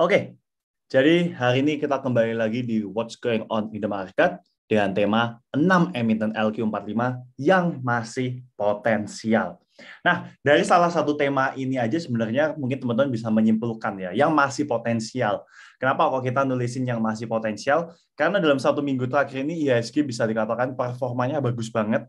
Oke, jadi hari ini kita kembali lagi di What's Going On in the Market dengan tema 6 emiten LQ45 yang masih potensial. Nah, dari salah satu tema ini aja sebenarnya mungkin teman-teman bisa menyimpulkan ya, yang masih potensial. Kenapa kok kita nulisin yang masih potensial? Karena dalam satu minggu terakhir ini e IHSG bisa dikatakan performanya bagus banget.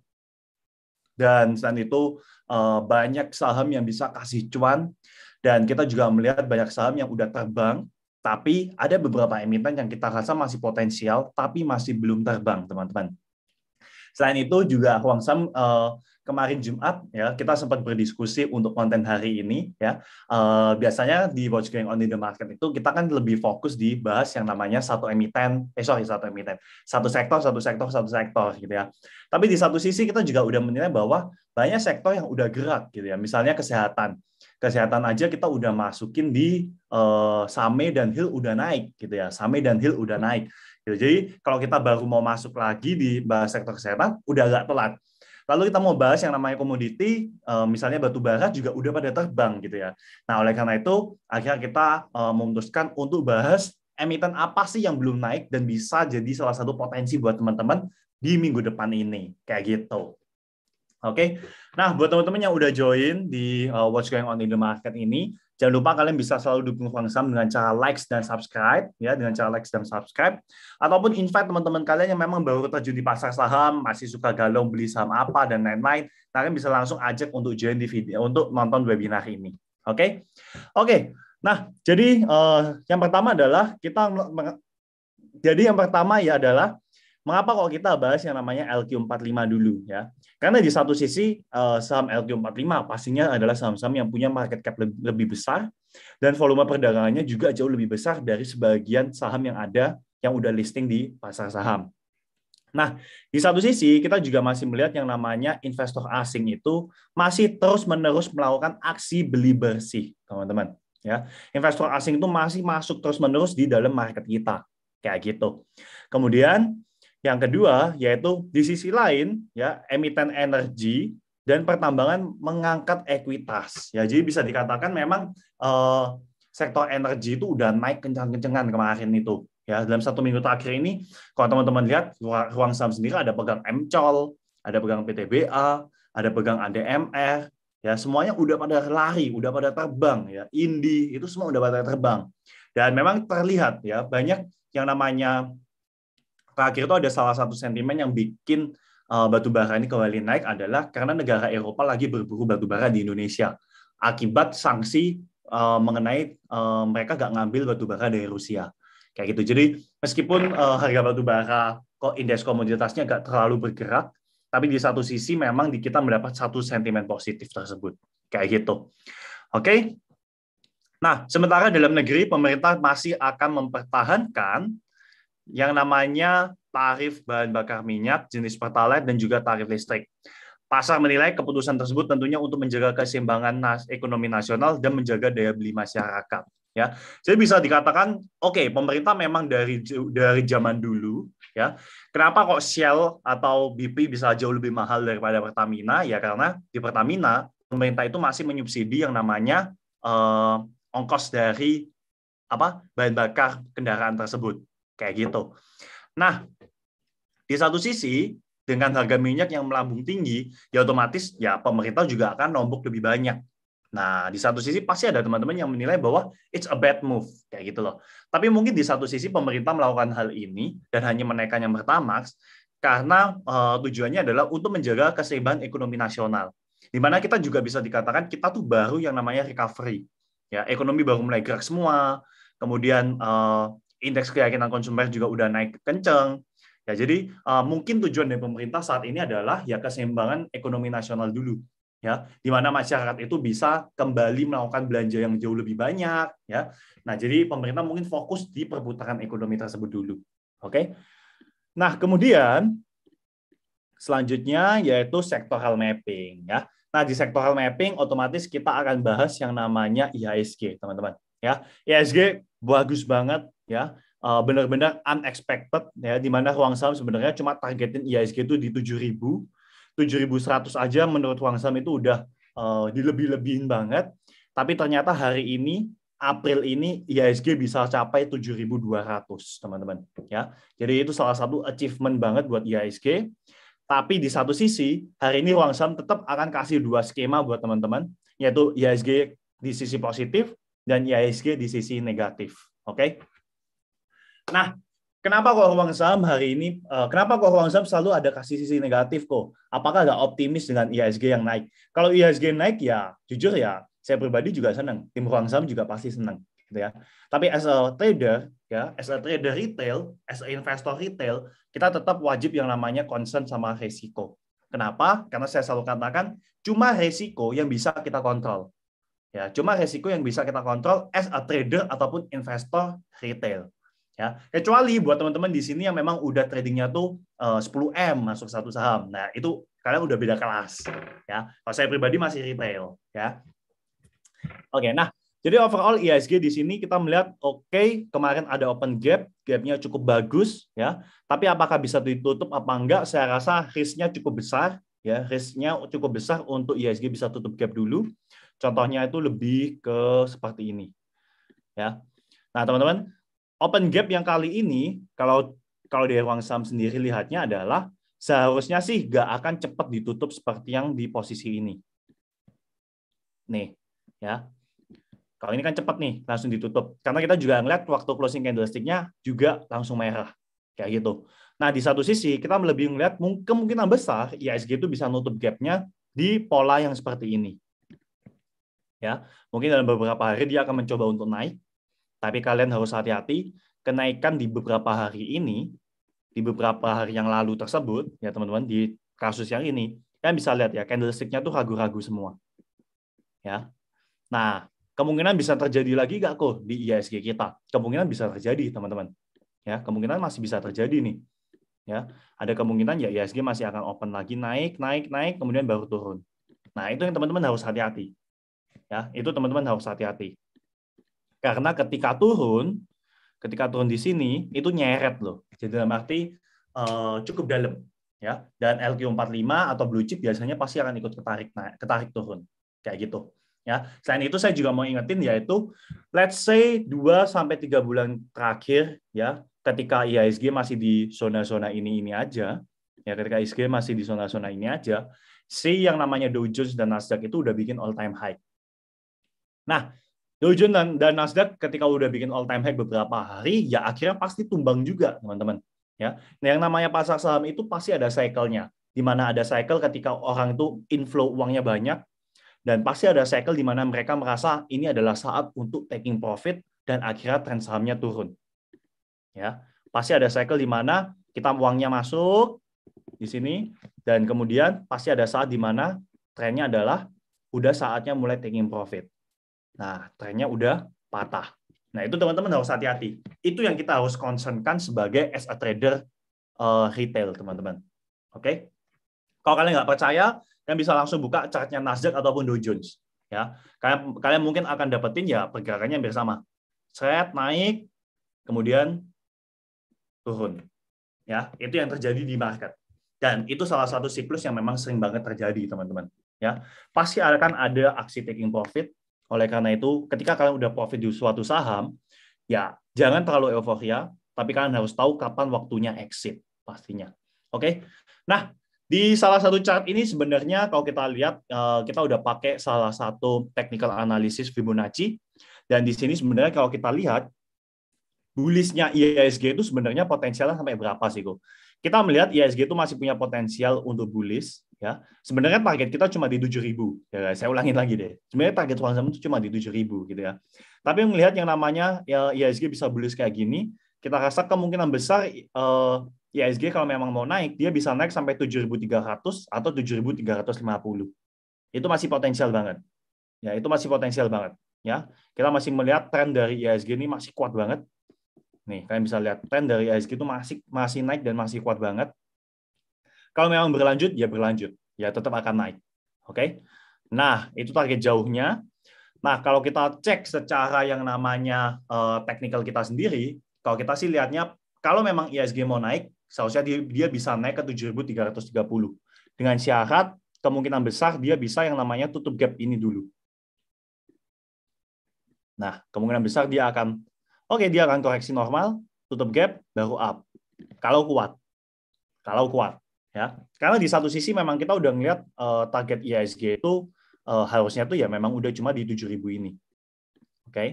Dan selain itu eh, banyak saham yang bisa kasih cuan. Dan kita juga melihat banyak saham yang udah terbang, tapi ada beberapa emiten yang kita rasa masih potensial, tapi masih belum terbang, teman-teman. Selain itu juga Huang Sam uh, kemarin Jumat ya kita sempat berdiskusi untuk konten hari ini ya. Uh, biasanya di Watch Going On in the Market itu kita kan lebih fokus di bahas yang namanya satu emiten, eh sorry satu emiten, satu sektor, satu sektor, satu sektor gitu ya. Tapi di satu sisi kita juga udah menilai bahwa banyak sektor yang udah gerak gitu ya. Misalnya kesehatan kesehatan aja kita udah masukin di uh, Same dan Hill udah naik gitu ya. Same dan Hill udah hmm. naik. Gitu. Jadi kalau kita baru mau masuk lagi di bahas sektor kesehatan udah agak telat. Lalu kita mau bahas yang namanya komoditi, uh, misalnya batu bara juga udah pada terbang gitu ya. Nah oleh karena itu akhirnya kita uh, memutuskan untuk bahas emiten apa sih yang belum naik dan bisa jadi salah satu potensi buat teman-teman di minggu depan ini kayak gitu. Oke. Okay? Nah, buat teman-teman yang udah join di uh, What's Going On in the Market ini, jangan lupa kalian bisa selalu dukung Fang Sam dengan cara likes dan subscribe ya, dengan cara likes dan subscribe ataupun invite teman-teman kalian yang memang baru terjun di pasar saham, masih suka galau beli saham apa dan lain-lain, kalian bisa langsung ajak untuk join di video untuk nonton webinar ini. Oke? Okay? Oke. Okay. Nah, jadi uh, yang pertama adalah kita jadi yang pertama ya adalah Mengapa kalau kita bahas yang namanya LQ45 dulu ya? Karena di satu sisi eh, saham LQ45 pastinya adalah saham-saham yang punya market cap lebih besar dan volume perdagangannya juga jauh lebih besar dari sebagian saham yang ada yang udah listing di pasar saham. Nah, di satu sisi kita juga masih melihat yang namanya investor asing itu masih terus-menerus melakukan aksi beli bersih, teman-teman. Ya, investor asing itu masih masuk terus-menerus di dalam market kita. Kayak gitu. Kemudian yang kedua yaitu di sisi lain ya emiten energi dan pertambangan mengangkat ekuitas. Ya jadi bisa dikatakan memang uh, sektor energi itu udah naik kencang-kencangan kemarin itu. Ya, dalam satu minggu terakhir ini, kalau teman-teman lihat ruang saham sendiri ada pegang MCOL, ada pegang PTBA, ada pegang ADMR, ya semuanya udah pada lari, udah pada terbang ya. Indi itu semua udah pada terbang. Dan memang terlihat ya banyak yang namanya terakhir itu ada salah satu sentimen yang bikin uh, bara ini kembali naik adalah karena negara Eropa lagi berburu batu bara di Indonesia akibat sanksi uh, mengenai uh, mereka gak ngambil batu bara dari Rusia kayak gitu. Jadi meskipun uh, harga bara kok indeks komoditasnya gak terlalu bergerak, tapi di satu sisi memang di kita mendapat satu sentimen positif tersebut kayak gitu. Oke. Okay? Nah, sementara dalam negeri pemerintah masih akan mempertahankan yang namanya tarif bahan bakar minyak, jenis pertalite, dan juga tarif listrik. Pasar menilai keputusan tersebut tentunya untuk menjaga keseimbangan nas ekonomi nasional dan menjaga daya beli masyarakat. Ya, jadi bisa dikatakan, oke, okay, pemerintah memang dari dari zaman dulu, ya, kenapa kok Shell atau BP bisa jauh lebih mahal daripada Pertamina? Ya karena di Pertamina pemerintah itu masih menyubsidi yang namanya eh, ongkos dari apa bahan bakar kendaraan tersebut Kayak gitu. Nah, di satu sisi dengan harga minyak yang melambung tinggi, ya otomatis ya pemerintah juga akan nombok lebih banyak. Nah, di satu sisi pasti ada teman-teman yang menilai bahwa it's a bad move, kayak gitu loh. Tapi mungkin di satu sisi pemerintah melakukan hal ini dan hanya menaikkan yang Pertamax karena uh, tujuannya adalah untuk menjaga keseimbangan ekonomi nasional. Di mana kita juga bisa dikatakan kita tuh baru yang namanya recovery. Ya, ekonomi baru mulai gerak semua, kemudian uh, indeks keyakinan konsumen juga udah naik kenceng. Ya, jadi uh, mungkin tujuan dari pemerintah saat ini adalah ya keseimbangan ekonomi nasional dulu ya di mana masyarakat itu bisa kembali melakukan belanja yang jauh lebih banyak ya nah jadi pemerintah mungkin fokus di perputaran ekonomi tersebut dulu oke nah kemudian selanjutnya yaitu sektoral mapping ya nah di sektoral mapping otomatis kita akan bahas yang namanya IHSG teman-teman ya IHSG bagus banget ya uh, benar-benar unexpected ya di mana ruang saham sebenarnya cuma targetin IISG itu di 7000 7100 aja menurut ruang saham itu udah uh, dilebih-lebihin banget tapi ternyata hari ini April ini IISG bisa capai 7.200 teman-teman ya jadi itu salah satu achievement banget buat IISG tapi di satu sisi hari ini ruang saham tetap akan kasih dua skema buat teman-teman yaitu IISG di sisi positif dan IISG di sisi negatif oke okay? Nah, kenapa kok ruang saham hari ini, uh, kenapa kok ruang saham selalu ada kasih sisi negatif kok? Apakah nggak optimis dengan IHSG yang naik? Kalau IHSG naik ya, jujur ya, saya pribadi juga senang. Tim ruang saham juga pasti senang, gitu ya. Tapi as a trader, ya, as a trader retail, as a investor retail, kita tetap wajib yang namanya concern sama resiko. Kenapa? Karena saya selalu katakan, cuma resiko yang bisa kita kontrol. Ya, cuma resiko yang bisa kita kontrol as a trader ataupun investor retail ya kecuali buat teman-teman di sini yang memang udah tradingnya tuh eh, uh, 10 m masuk satu saham nah itu kalian udah beda kelas ya kalau saya pribadi masih retail ya oke nah jadi overall ISG di sini kita melihat oke okay, kemarin ada open gap, gapnya cukup bagus ya. Tapi apakah bisa ditutup apa enggak? Saya rasa risknya cukup besar ya, risknya cukup besar untuk ISG bisa tutup gap dulu. Contohnya itu lebih ke seperti ini ya. Nah teman-teman open gap yang kali ini kalau kalau di ruang saham sendiri lihatnya adalah seharusnya sih nggak akan cepat ditutup seperti yang di posisi ini. Nih, ya. Kalau ini kan cepat nih, langsung ditutup. Karena kita juga ngeliat waktu closing candlestick-nya juga langsung merah. Kayak gitu. Nah, di satu sisi kita lebih ngeliat kemungkinan besar ISG itu bisa nutup gap-nya di pola yang seperti ini. Ya, mungkin dalam beberapa hari dia akan mencoba untuk naik, tapi kalian harus hati-hati, kenaikan di beberapa hari ini, di beberapa hari yang lalu tersebut, ya teman-teman, di kasus yang ini, kalian bisa lihat ya, candlesticknya tuh ragu-ragu semua. ya. Nah, kemungkinan bisa terjadi lagi nggak kok di ISG kita? Kemungkinan bisa terjadi, teman-teman. Ya, kemungkinan masih bisa terjadi nih ya ada kemungkinan ya ISG masih akan open lagi naik naik naik kemudian baru turun nah itu yang teman-teman harus hati-hati ya itu teman-teman harus hati-hati karena ketika turun, ketika turun di sini itu nyeret loh. Jadi dalam arti uh, cukup dalam ya. Dan LQ45 atau blue chip biasanya pasti akan ikut ketarik naik, ketarik turun. Kayak gitu. Ya. Selain itu saya juga mau ingetin yaitu let's say 2 sampai 3 bulan terakhir ya ketika IHSG masih di zona-zona ini ini aja ya ketika IHSG masih di zona-zona ini aja si yang namanya Dow Jones dan Nasdaq itu udah bikin all time high. Nah, Jones dan, dan Nasdaq ketika udah bikin all time high beberapa hari, ya akhirnya pasti tumbang juga, teman-teman. Ya, nah, yang namanya pasar saham itu pasti ada cycle-nya. Di mana ada cycle ketika orang itu inflow uangnya banyak, dan pasti ada cycle di mana mereka merasa ini adalah saat untuk taking profit, dan akhirnya tren sahamnya turun. Ya, pasti ada cycle di mana kita uangnya masuk di sini, dan kemudian pasti ada saat di mana trennya adalah udah saatnya mulai taking profit Nah, trennya udah patah. Nah, itu teman-teman harus hati-hati. Itu yang kita harus concernkan sebagai as a trader uh, retail, teman-teman. Oke? Okay? Kalau kalian nggak percaya, kalian bisa langsung buka chartnya Nasdaq ataupun Dow Jones. Ya, kalian, kalian mungkin akan dapetin ya pergerakannya hampir sama. Seret naik, kemudian turun. Ya, itu yang terjadi di market. Dan itu salah satu siklus yang memang sering banget terjadi, teman-teman. Ya, pasti akan ada aksi taking profit, oleh karena itu, ketika kalian udah profit di suatu saham, ya jangan terlalu euforia, tapi kalian harus tahu kapan waktunya exit pastinya. Oke. Okay? Nah, di salah satu chart ini sebenarnya kalau kita lihat eh, kita udah pakai salah satu technical analysis Fibonacci dan di sini sebenarnya kalau kita lihat bullishnya ISG itu sebenarnya potensialnya sampai berapa sih, kok Kita melihat ISG itu masih punya potensial untuk bullish ya sebenarnya kan target kita cuma di tujuh ribu ya saya ulangin lagi deh sebenarnya target uang saham itu cuma di tujuh ribu gitu ya tapi melihat yang namanya ya ISG bisa beli kayak gini kita rasa kemungkinan besar uh, eh, ya, ISG kalau memang mau naik dia bisa naik sampai tujuh ribu tiga ratus atau tujuh ribu tiga ratus lima puluh itu masih potensial banget ya itu masih potensial banget ya kita masih melihat tren dari ISG ini masih kuat banget nih kalian bisa lihat tren dari ISG itu masih masih naik dan masih kuat banget kalau memang berlanjut, ya berlanjut. Ya tetap akan naik. Oke? Okay? Nah, itu target jauhnya. Nah, kalau kita cek secara yang namanya uh, technical kita sendiri, kalau kita sih lihatnya, kalau memang ISG e mau naik, seharusnya dia, bisa naik ke 7.330. Dengan syarat, kemungkinan besar dia bisa yang namanya tutup gap ini dulu. Nah, kemungkinan besar dia akan, oke okay, dia akan koreksi normal, tutup gap, baru up. Kalau kuat. Kalau kuat ya karena di satu sisi memang kita udah ngelihat uh, eh, target IHSG e itu uh, harusnya tuh ya memang udah cuma di 7000 ini oke okay?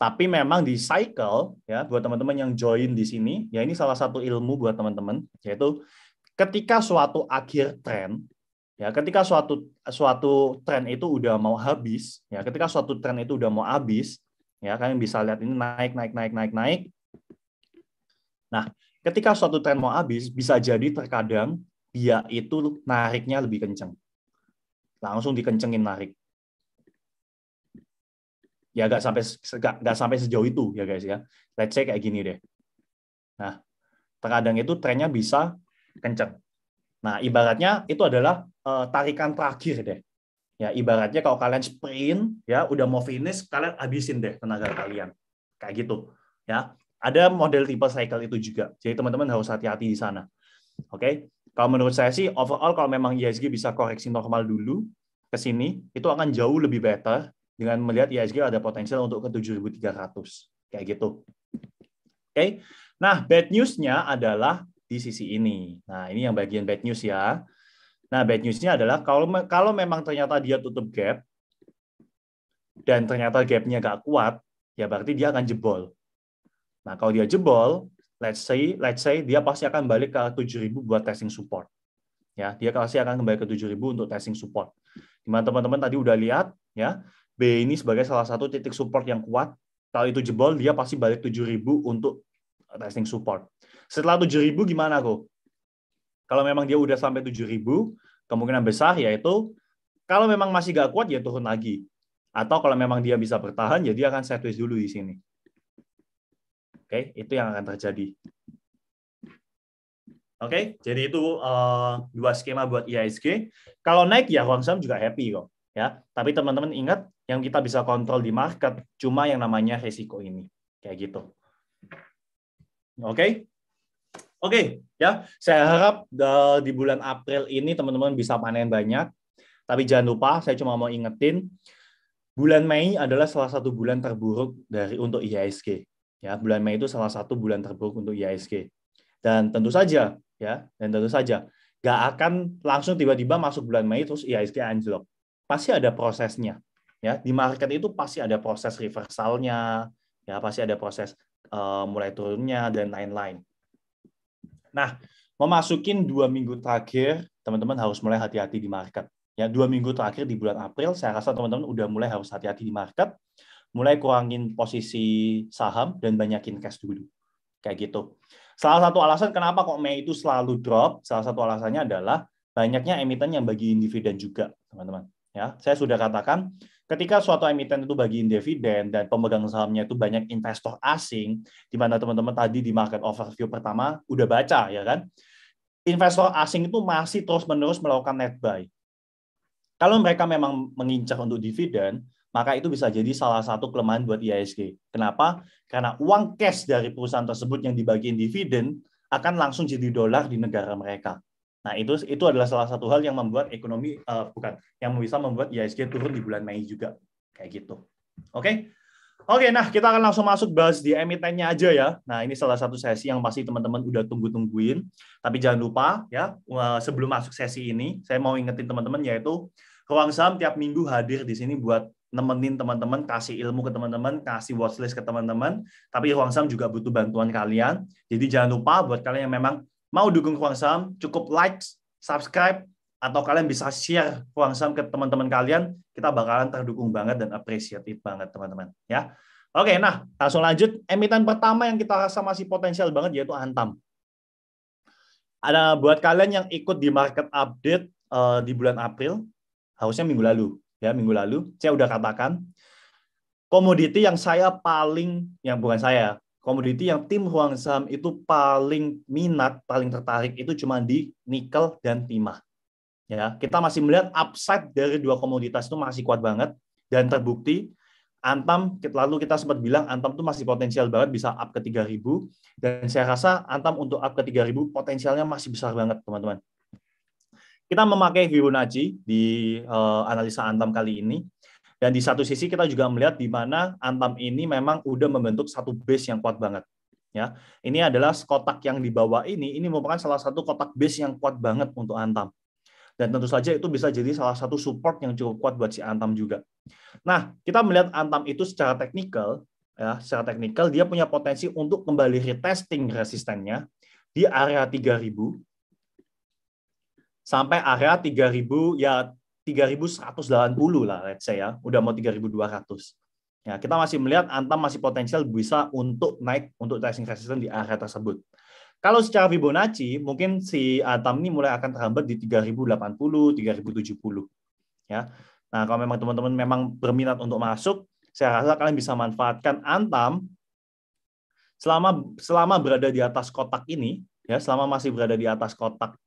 tapi memang di cycle ya buat teman-teman yang join di sini ya ini salah satu ilmu buat teman-teman yaitu ketika suatu akhir tren ya ketika suatu suatu tren itu udah mau habis ya ketika suatu tren itu udah mau habis ya kalian bisa lihat ini naik naik naik naik naik nah ketika suatu tren mau habis bisa jadi terkadang dia itu nariknya lebih kenceng. Langsung dikencengin narik. Ya nggak sampai gak sampai sejauh itu ya guys ya. Let's say kayak gini deh. Nah, terkadang itu trennya bisa kenceng. Nah, ibaratnya itu adalah uh, tarikan terakhir deh. Ya, ibaratnya kalau kalian sprint ya udah mau finish, kalian habisin deh tenaga kalian. Kayak gitu. Ya, ada model tipe cycle itu juga. Jadi teman-teman harus hati-hati di sana. Oke. Okay? Kalau menurut saya sih overall kalau memang IHSG bisa koreksi normal dulu ke sini, itu akan jauh lebih better dengan melihat IHSG ada potensial untuk ke 7.300 kayak gitu. Oke. Okay? Nah, bad news-nya adalah di sisi ini. Nah, ini yang bagian bad news ya. Nah, bad news-nya adalah kalau kalau memang ternyata dia tutup gap dan ternyata gapnya gak kuat, ya berarti dia akan jebol. Nah, kalau dia jebol, let's say let's say dia pasti akan balik ke 7000 buat testing support. Ya, dia pasti akan kembali ke 7000 untuk testing support. Gimana teman-teman tadi udah lihat ya, B ini sebagai salah satu titik support yang kuat. Kalau itu jebol, dia pasti balik 7000 untuk testing support. Setelah 7000 gimana kok? Kalau memang dia udah sampai 7000, kemungkinan besar yaitu kalau memang masih gak kuat ya turun lagi. Atau kalau memang dia bisa bertahan, jadi ya akan sideways dulu di sini. Oke, okay, itu yang akan terjadi. Oke, okay, jadi itu uh, dua skema buat IISG. Kalau naik ya Honsam juga happy kok, ya. Tapi teman-teman ingat yang kita bisa kontrol di market cuma yang namanya resiko ini, kayak gitu. Oke, okay? oke okay, ya. Saya harap uh, di bulan April ini teman-teman bisa panen banyak. Tapi jangan lupa, saya cuma mau ingetin, bulan Mei adalah salah satu bulan terburuk dari untuk IISG Ya, bulan Mei itu salah satu bulan terburuk untuk IHSG. Dan tentu saja, ya, dan tentu saja gak akan langsung tiba-tiba masuk bulan Mei terus IHSG anjlok. Pasti ada prosesnya. Ya, di market itu pasti ada proses reversalnya, ya pasti ada proses uh, mulai turunnya dan lain-lain. Nah, memasukin dua minggu terakhir, teman-teman harus mulai hati-hati di market. Ya, dua minggu terakhir di bulan April, saya rasa teman-teman udah mulai harus hati-hati di market mulai kurangin posisi saham dan banyakin cash dulu kayak gitu salah satu alasan kenapa kok Mei itu selalu drop salah satu alasannya adalah banyaknya emiten yang bagi dividen juga teman-teman ya saya sudah katakan ketika suatu emiten itu bagi dividen dan pemegang sahamnya itu banyak investor asing, di mana teman-teman tadi di market overview pertama udah baca ya kan, investor asing itu masih terus-menerus melakukan net buy. Kalau mereka memang mengincar untuk dividen, maka itu bisa jadi salah satu kelemahan buat IHSG. Kenapa? Karena uang cash dari perusahaan tersebut yang dibagiin dividen akan langsung jadi dolar di negara mereka. Nah, itu itu adalah salah satu hal yang membuat ekonomi uh, bukan yang bisa membuat IHSG turun di bulan Mei juga. Kayak gitu. Oke. Okay? Oke, nah kita akan langsung masuk bahas di emitennya aja ya. Nah, ini salah satu sesi yang pasti teman-teman udah tunggu-tungguin. Tapi jangan lupa ya, eh, sebelum masuk sesi ini, saya mau ingetin teman-teman yaitu Ruang Saham tiap minggu hadir di sini buat nemenin teman-teman, kasih ilmu ke teman-teman, kasih watchlist ke teman-teman. Tapi Huang Sam juga butuh bantuan kalian. Jadi jangan lupa buat kalian yang memang mau dukung Huang Sam, cukup like, subscribe, atau kalian bisa share Huang Sam ke teman-teman kalian. Kita bakalan terdukung banget dan apresiatif banget teman-teman. Ya. Oke, nah langsung lanjut. Emiten pertama yang kita rasa masih potensial banget yaitu Antam. Ada buat kalian yang ikut di market update uh, di bulan April, harusnya minggu lalu ya minggu lalu saya udah katakan komoditi yang saya paling yang bukan saya komoditi yang tim ruang saham itu paling minat paling tertarik itu cuma di nikel dan timah ya kita masih melihat upside dari dua komoditas itu masih kuat banget dan terbukti Antam lalu kita sempat bilang Antam itu masih potensial banget bisa up ke 3000 dan saya rasa Antam untuk up ke 3000 potensialnya masih besar banget teman-teman. Kita memakai Fibonacci di uh, analisa Antam kali ini. Dan di satu sisi kita juga melihat di mana Antam ini memang udah membentuk satu base yang kuat banget. Ya, ini adalah kotak yang di bawah ini. Ini merupakan salah satu kotak base yang kuat banget untuk Antam. Dan tentu saja itu bisa jadi salah satu support yang cukup kuat buat si Antam juga. Nah, kita melihat Antam itu secara teknikal, ya, secara teknikal dia punya potensi untuk kembali retesting resistennya di area 3000 sampai area 3000 ya 3180 lah let's say ya, udah mau 3200. Ya, kita masih melihat Antam masih potensial bisa untuk naik untuk testing resistance di area tersebut. Kalau secara Fibonacci, mungkin si Antam ini mulai akan terhambat di 3080, 3070. Ya. Nah, kalau memang teman-teman memang berminat untuk masuk, saya rasa kalian bisa manfaatkan Antam selama selama berada di atas kotak ini, ya, selama masih berada di atas kotak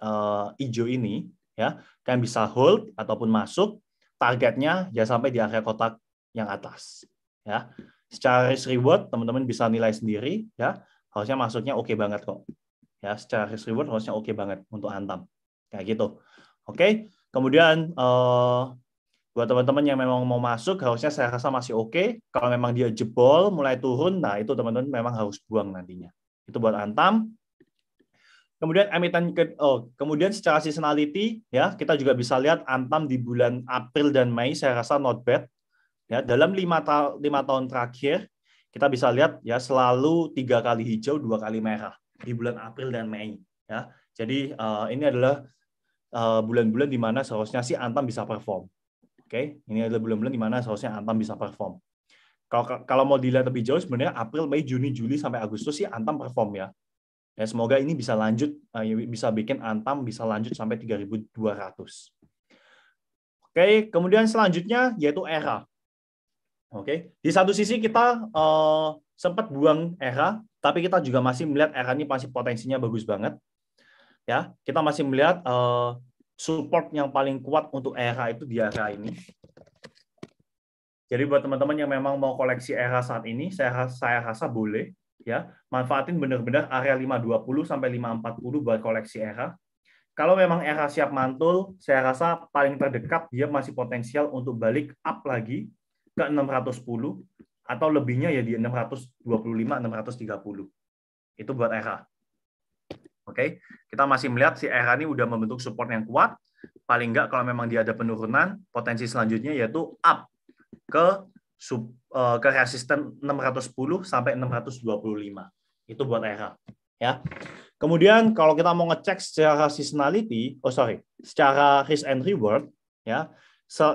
uh, hijau ini ya kalian bisa hold ataupun masuk targetnya ya sampai di area kotak yang atas ya secara risk reward teman-teman bisa nilai sendiri ya harusnya masuknya oke okay banget kok ya secara risk reward harusnya oke okay banget untuk antam kayak gitu oke okay? kemudian uh, buat teman-teman yang memang mau masuk harusnya saya rasa masih oke okay. kalau memang dia jebol mulai turun nah itu teman-teman memang harus buang nantinya itu buat antam Kemudian emiten ke, oh, kemudian secara seasonality ya kita juga bisa lihat Antam di bulan April dan Mei saya rasa not bad. Ya, dalam lima, ta lima tahun terakhir kita bisa lihat ya selalu tiga kali hijau, dua kali merah di bulan April dan Mei ya. Jadi uh, ini adalah eh, bulan-bulan uh, di mana seharusnya si Antam bisa perform. Oke, okay? ini adalah bulan-bulan di mana seharusnya Antam bisa perform. Kalau kalau mau dilihat lebih jauh sebenarnya April, Mei, Juni, Juli sampai Agustus sih Antam perform ya Ya, semoga ini bisa lanjut, eh, ya, bisa bikin Antam bisa lanjut sampai 3.200. Oke, kemudian selanjutnya yaitu era. Oke, di satu sisi kita uh, sempat buang era, tapi kita juga masih melihat era ini pasti potensinya bagus banget. Ya, kita masih melihat uh, support yang paling kuat untuk era itu di era ini. Jadi buat teman-teman yang memang mau koleksi era saat ini, saya saya rasa boleh ya manfaatin benar-benar area 520 sampai 540 buat koleksi era. Kalau memang era siap mantul, saya rasa paling terdekat dia masih potensial untuk balik up lagi ke 610 atau lebihnya ya di 625 630. Itu buat era. Oke, kita masih melihat si era ini udah membentuk support yang kuat. Paling nggak kalau memang dia ada penurunan, potensi selanjutnya yaitu up ke sub, uh, eh, ke resisten 610 sampai 625. Itu buat era. Ya. Kemudian kalau kita mau ngecek secara seasonality, oh sorry, secara risk and reward, ya,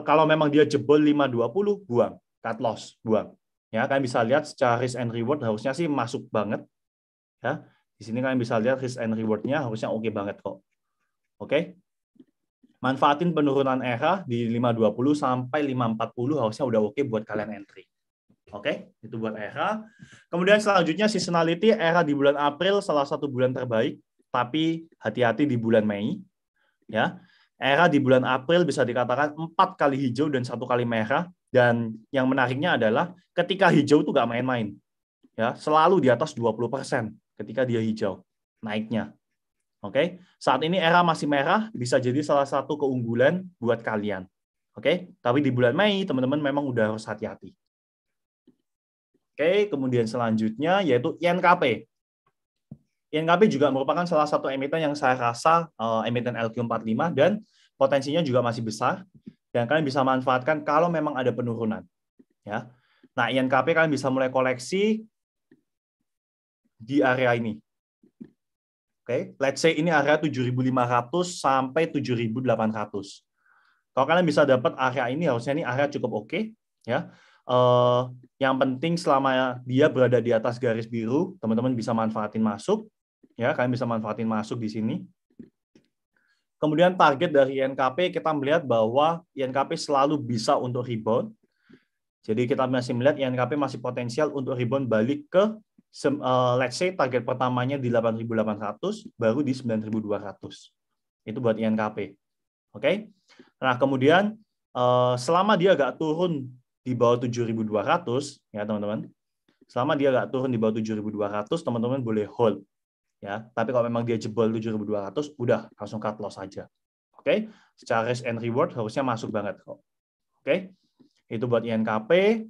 kalau memang dia jebol 520, buang, cut loss, buang. Ya, kalian bisa lihat secara risk and reward harusnya sih masuk banget. Ya, di sini kalian bisa lihat risk and rewardnya harusnya oke okay banget kok. Oke, okay? manfaatin penurunan era di 520 sampai 540 harusnya udah oke okay buat kalian entry. Oke, okay? itu buat era. Kemudian selanjutnya seasonality era di bulan April salah satu bulan terbaik, tapi hati-hati di bulan Mei. Ya. Era di bulan April bisa dikatakan empat kali hijau dan satu kali merah dan yang menariknya adalah ketika hijau tuh gak main-main. Ya, selalu di atas 20% ketika dia hijau naiknya Oke, okay? saat ini era masih merah bisa jadi salah satu keunggulan buat kalian. Oke, okay? tapi di bulan Mei teman-teman memang udah harus hati-hati. Oke, okay? kemudian selanjutnya yaitu INKP. INKP juga merupakan salah satu emiten yang saya rasa uh, emiten LQ45 dan potensinya juga masih besar dan kalian bisa manfaatkan kalau memang ada penurunan. Ya. Nah, INKP kalian bisa mulai koleksi di area ini Oke, okay? let's say ini area 7500 sampai 7800. Kalau kalian bisa dapat area ini harusnya ini area cukup oke okay, ya. Uh, yang penting selama dia berada di atas garis biru, teman-teman bisa manfaatin masuk ya, kalian bisa manfaatin masuk di sini. Kemudian target dari INKP kita melihat bahwa INKP selalu bisa untuk rebound. Jadi kita masih melihat INKP masih potensial untuk rebound balik ke sem, eh, let's say target pertamanya di 8.800, baru di 9.200. Itu buat INKP. Oke? Okay? Nah, kemudian eh, selama dia agak turun di bawah 7.200, ya teman-teman, selama dia agak turun di bawah 7.200, teman-teman boleh hold. ya. Tapi kalau memang dia jebol 7.200, udah langsung cut loss aja. Oke? Okay? Secara risk and reward harusnya masuk banget kok. Oke? Okay? Itu buat INKP.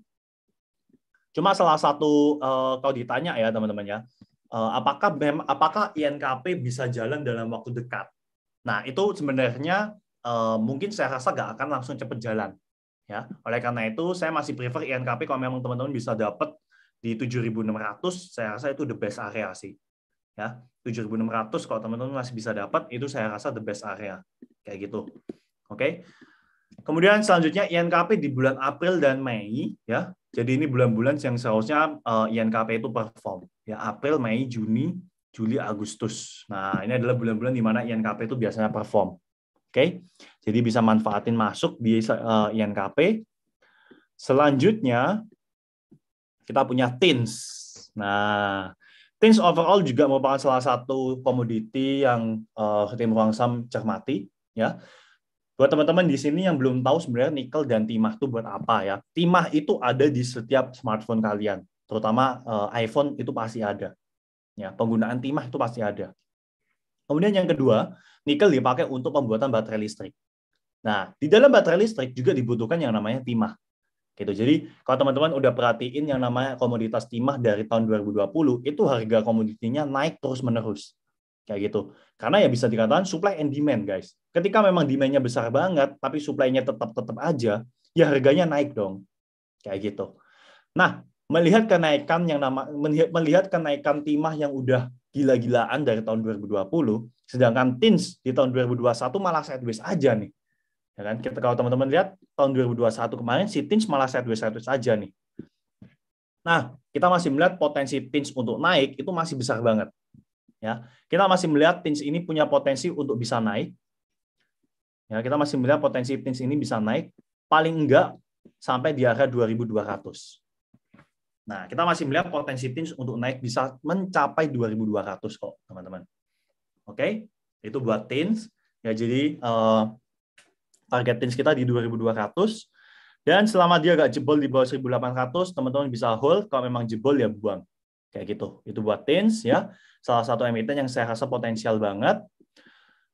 Cuma salah satu uh, kalau ditanya ya teman-teman ya, uh, apakah BEM, apakah INKP bisa jalan dalam waktu dekat? Nah itu sebenarnya uh, mungkin saya rasa nggak akan langsung cepat jalan. Ya, oleh karena itu saya masih prefer INKP kalau memang teman-teman bisa dapat di 7.600 saya rasa itu the best area sih. Ya, 7.600 kalau teman-teman masih bisa dapat itu saya rasa the best area. Kayak gitu. Oke. Okay? Kemudian selanjutnya INKP di bulan April dan Mei ya. Jadi ini bulan-bulan yang seharusnya uh, eh, INKP itu perform. Ya April, Mei, Juni, Juli, Agustus. Nah, ini adalah bulan-bulan di mana INKP itu biasanya perform. Oke. Okay? Jadi bisa manfaatin masuk di uh, eh, INKP. Selanjutnya kita punya TINS. Nah, TINS overall juga merupakan salah satu komoditi yang uh, tim Wangsam cermati ya Buat teman-teman di sini yang belum tahu sebenarnya nikel dan timah itu buat apa ya. Timah itu ada di setiap smartphone kalian, terutama uh, iPhone itu pasti ada. Ya, penggunaan timah itu pasti ada. Kemudian yang kedua, nikel dipakai untuk pembuatan baterai listrik. Nah, di dalam baterai listrik juga dibutuhkan yang namanya timah. Gitu. Jadi, kalau teman-teman udah perhatiin yang namanya komoditas timah dari tahun 2020, itu harga komoditinya naik terus-menerus kayak gitu. Karena ya bisa dikatakan supply and demand, guys. Ketika memang demand-nya besar banget, tapi supply-nya tetap-tetap aja, ya harganya naik dong. Kayak gitu. Nah, melihat kenaikan yang nama melihat kenaikan timah yang udah gila-gilaan dari tahun 2020, sedangkan tins di tahun 2021 malah sideways aja nih. Ya kan? Kita kalau teman-teman lihat tahun 2021 kemarin si tins malah sideways sideways aja nih. Nah, kita masih melihat potensi tins untuk naik itu masih besar banget Ya, kita masih melihat tins ini punya potensi untuk bisa naik. Ya, kita masih melihat potensi tins ini bisa naik paling enggak sampai di area 2200. Nah, kita masih melihat potensi tins untuk naik bisa mencapai 2200 kok, teman-teman. Oke? Itu buat tins. Ya, jadi uh, target tins kita di 2200 dan selama dia agak jebol di bawah 1800, teman-teman bisa hold, kalau memang jebol ya buang. Kayak gitu. Itu buat tins ya. Salah satu emiten yang saya rasa potensial banget.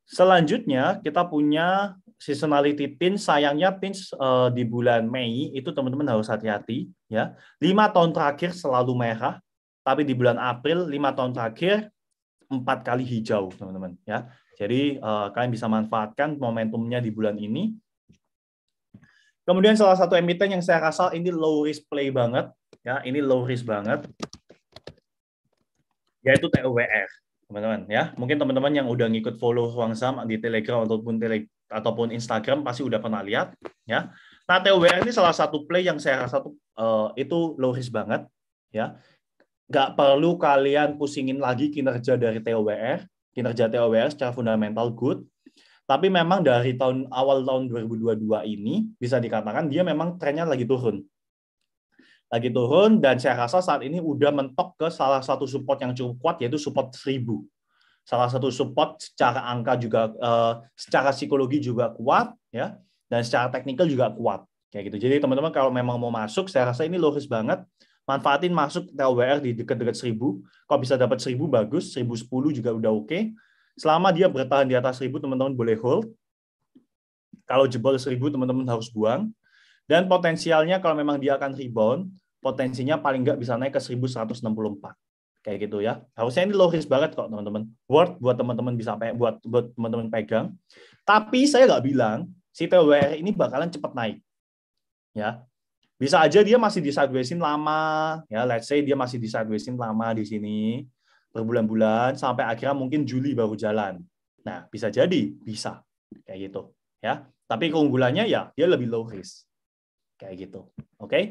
Selanjutnya kita punya seasonality tins Sayangnya tins uh, eh, di bulan Mei itu teman-teman harus hati-hati ya. Lima tahun terakhir selalu merah, tapi di bulan April lima tahun terakhir empat kali hijau teman-teman ya. Jadi uh, kalian bisa manfaatkan momentumnya di bulan ini. Kemudian salah satu emiten yang saya rasa ini low risk play banget ya, ini low risk banget yaitu TUWR teman-teman ya mungkin teman-teman yang udah ngikut follow ruang saham di Telegram ataupun tele, ataupun Instagram pasti udah pernah lihat ya nah TUWR ini salah satu play yang saya rasa tuh, uh, itu low risk banget ya nggak perlu kalian pusingin lagi kinerja dari TOWR kinerja TOWR secara fundamental good tapi memang dari tahun awal tahun 2022 ini bisa dikatakan dia memang trennya lagi turun lagi turun dan saya rasa saat ini udah mentok ke salah satu support yang cukup kuat yaitu support 1000. Salah satu support secara angka juga eh, secara psikologi juga kuat ya dan secara teknikal juga kuat kayak gitu. Jadi teman-teman kalau memang mau masuk saya rasa ini logis banget manfaatin masuk TWR di dekat-dekat 1000. Kalau bisa dapat 1000 bagus, 1010 juga udah oke. Okay. Selama dia bertahan di atas 1000 teman-teman boleh hold. Kalau jebol 1000 teman-teman harus buang. Dan potensialnya kalau memang dia akan rebound, potensinya paling nggak bisa naik ke 1164 kayak gitu ya. Harusnya ini low risk banget kok teman-teman. Worth buat teman-teman bisa pe- buat buat teman-teman pegang. Tapi saya nggak bilang si TWR ini bakalan cepat naik. Ya. Bisa aja dia masih di sidewaysin lama, ya let's say dia masih di sidewaysin lama di sini berbulan-bulan sampai akhirnya mungkin Juli baru jalan. Nah, bisa jadi, bisa. Kayak gitu, ya. Tapi keunggulannya ya dia lebih low risk. Kayak gitu. Oke? Okay?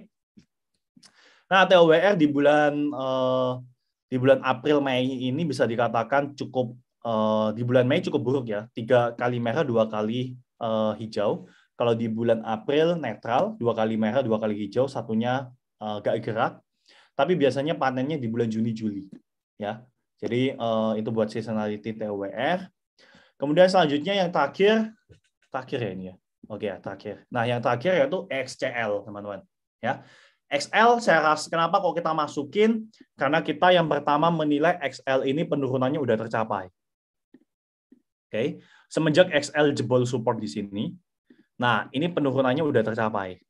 Nah, TOWR di bulan uh, di bulan April Mei ini bisa dikatakan cukup uh, di bulan Mei cukup buruk ya, tiga kali merah dua kali uh, hijau. Kalau di bulan April netral dua kali merah dua kali hijau, satunya uh, gak gerak. Tapi biasanya panennya di bulan Juni Juli ya. Jadi uh, itu buat seasonality TOWR. Kemudian selanjutnya yang terakhir terakhir ya ini ya. Oke ya terakhir. Nah yang terakhir yaitu XCL teman-teman ya. XL saya rasa kenapa kok kita masukin? Karena kita yang pertama menilai XL ini penurunannya udah tercapai. Oke, okay. semenjak XL jebol support di sini, nah ini penurunannya udah tercapai.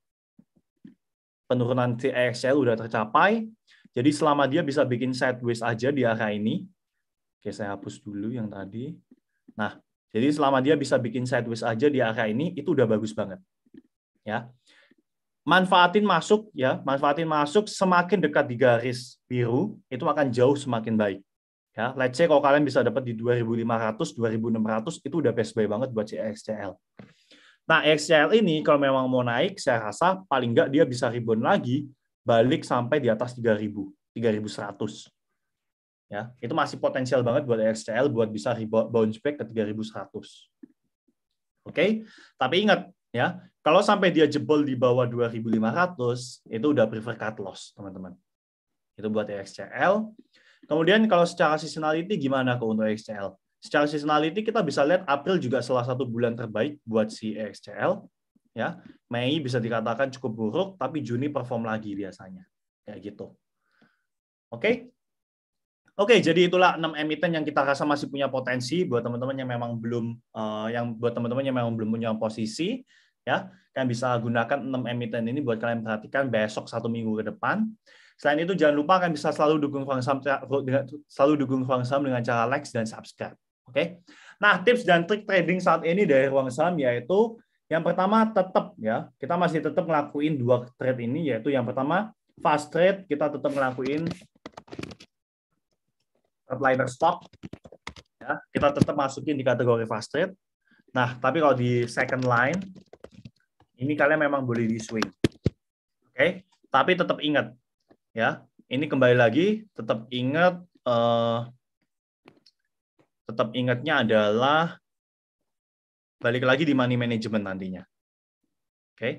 Penurunan XL udah tercapai. Jadi selama dia bisa bikin sideways aja di area ini. Oke, okay, saya hapus dulu yang tadi. Nah, jadi selama dia bisa bikin sideways aja di area ini, itu udah bagus banget. Ya, manfaatin masuk ya, manfaatin masuk semakin dekat di garis biru itu akan jauh semakin baik. Ya, let's say kalau kalian bisa dapat di 2500, 2600 itu udah best buy banget buat CXCL. Nah, XCL ini kalau memang mau naik, saya rasa paling nggak dia bisa rebound lagi balik sampai di atas 3000, 3100. Ya, itu masih potensial banget buat XCL buat bisa rebound bounce back ke 3100. Oke, okay? tapi ingat ya, kalau sampai dia jebol di bawah 2.500, itu udah prefer cut loss, teman-teman. Itu buat EXCL. Kemudian kalau secara seasonality gimana kok untuk EXCL? Secara seasonality kita bisa lihat April juga salah satu bulan terbaik buat si EXCL. Ya, Mei bisa dikatakan cukup buruk, tapi Juni perform lagi biasanya. Kayak gitu. Oke? Okay? Oke, okay, jadi itulah 6 emiten yang kita rasa masih punya potensi buat teman-teman yang memang belum uh, yang buat teman-teman yang memang belum punya posisi ya kalian bisa gunakan 6 emiten ini buat kalian perhatikan besok satu minggu ke depan selain itu jangan lupa kalian bisa selalu dukung ruang saham selalu dukung ruang saham dengan cara like dan subscribe oke okay? nah tips dan trik trading saat ini dari ruang Sam yaitu yang pertama tetap ya kita masih tetap ngelakuin dua trade ini yaitu yang pertama fast trade kita tetap ngelakuin liner stock ya kita tetap masukin di kategori fast trade nah tapi kalau di second line ini kalian memang boleh di swing. Oke, okay? tapi tetap ingat ya. Ini kembali lagi tetap ingat uh, tetap ingatnya adalah balik lagi di money management nantinya. Oke. Okay?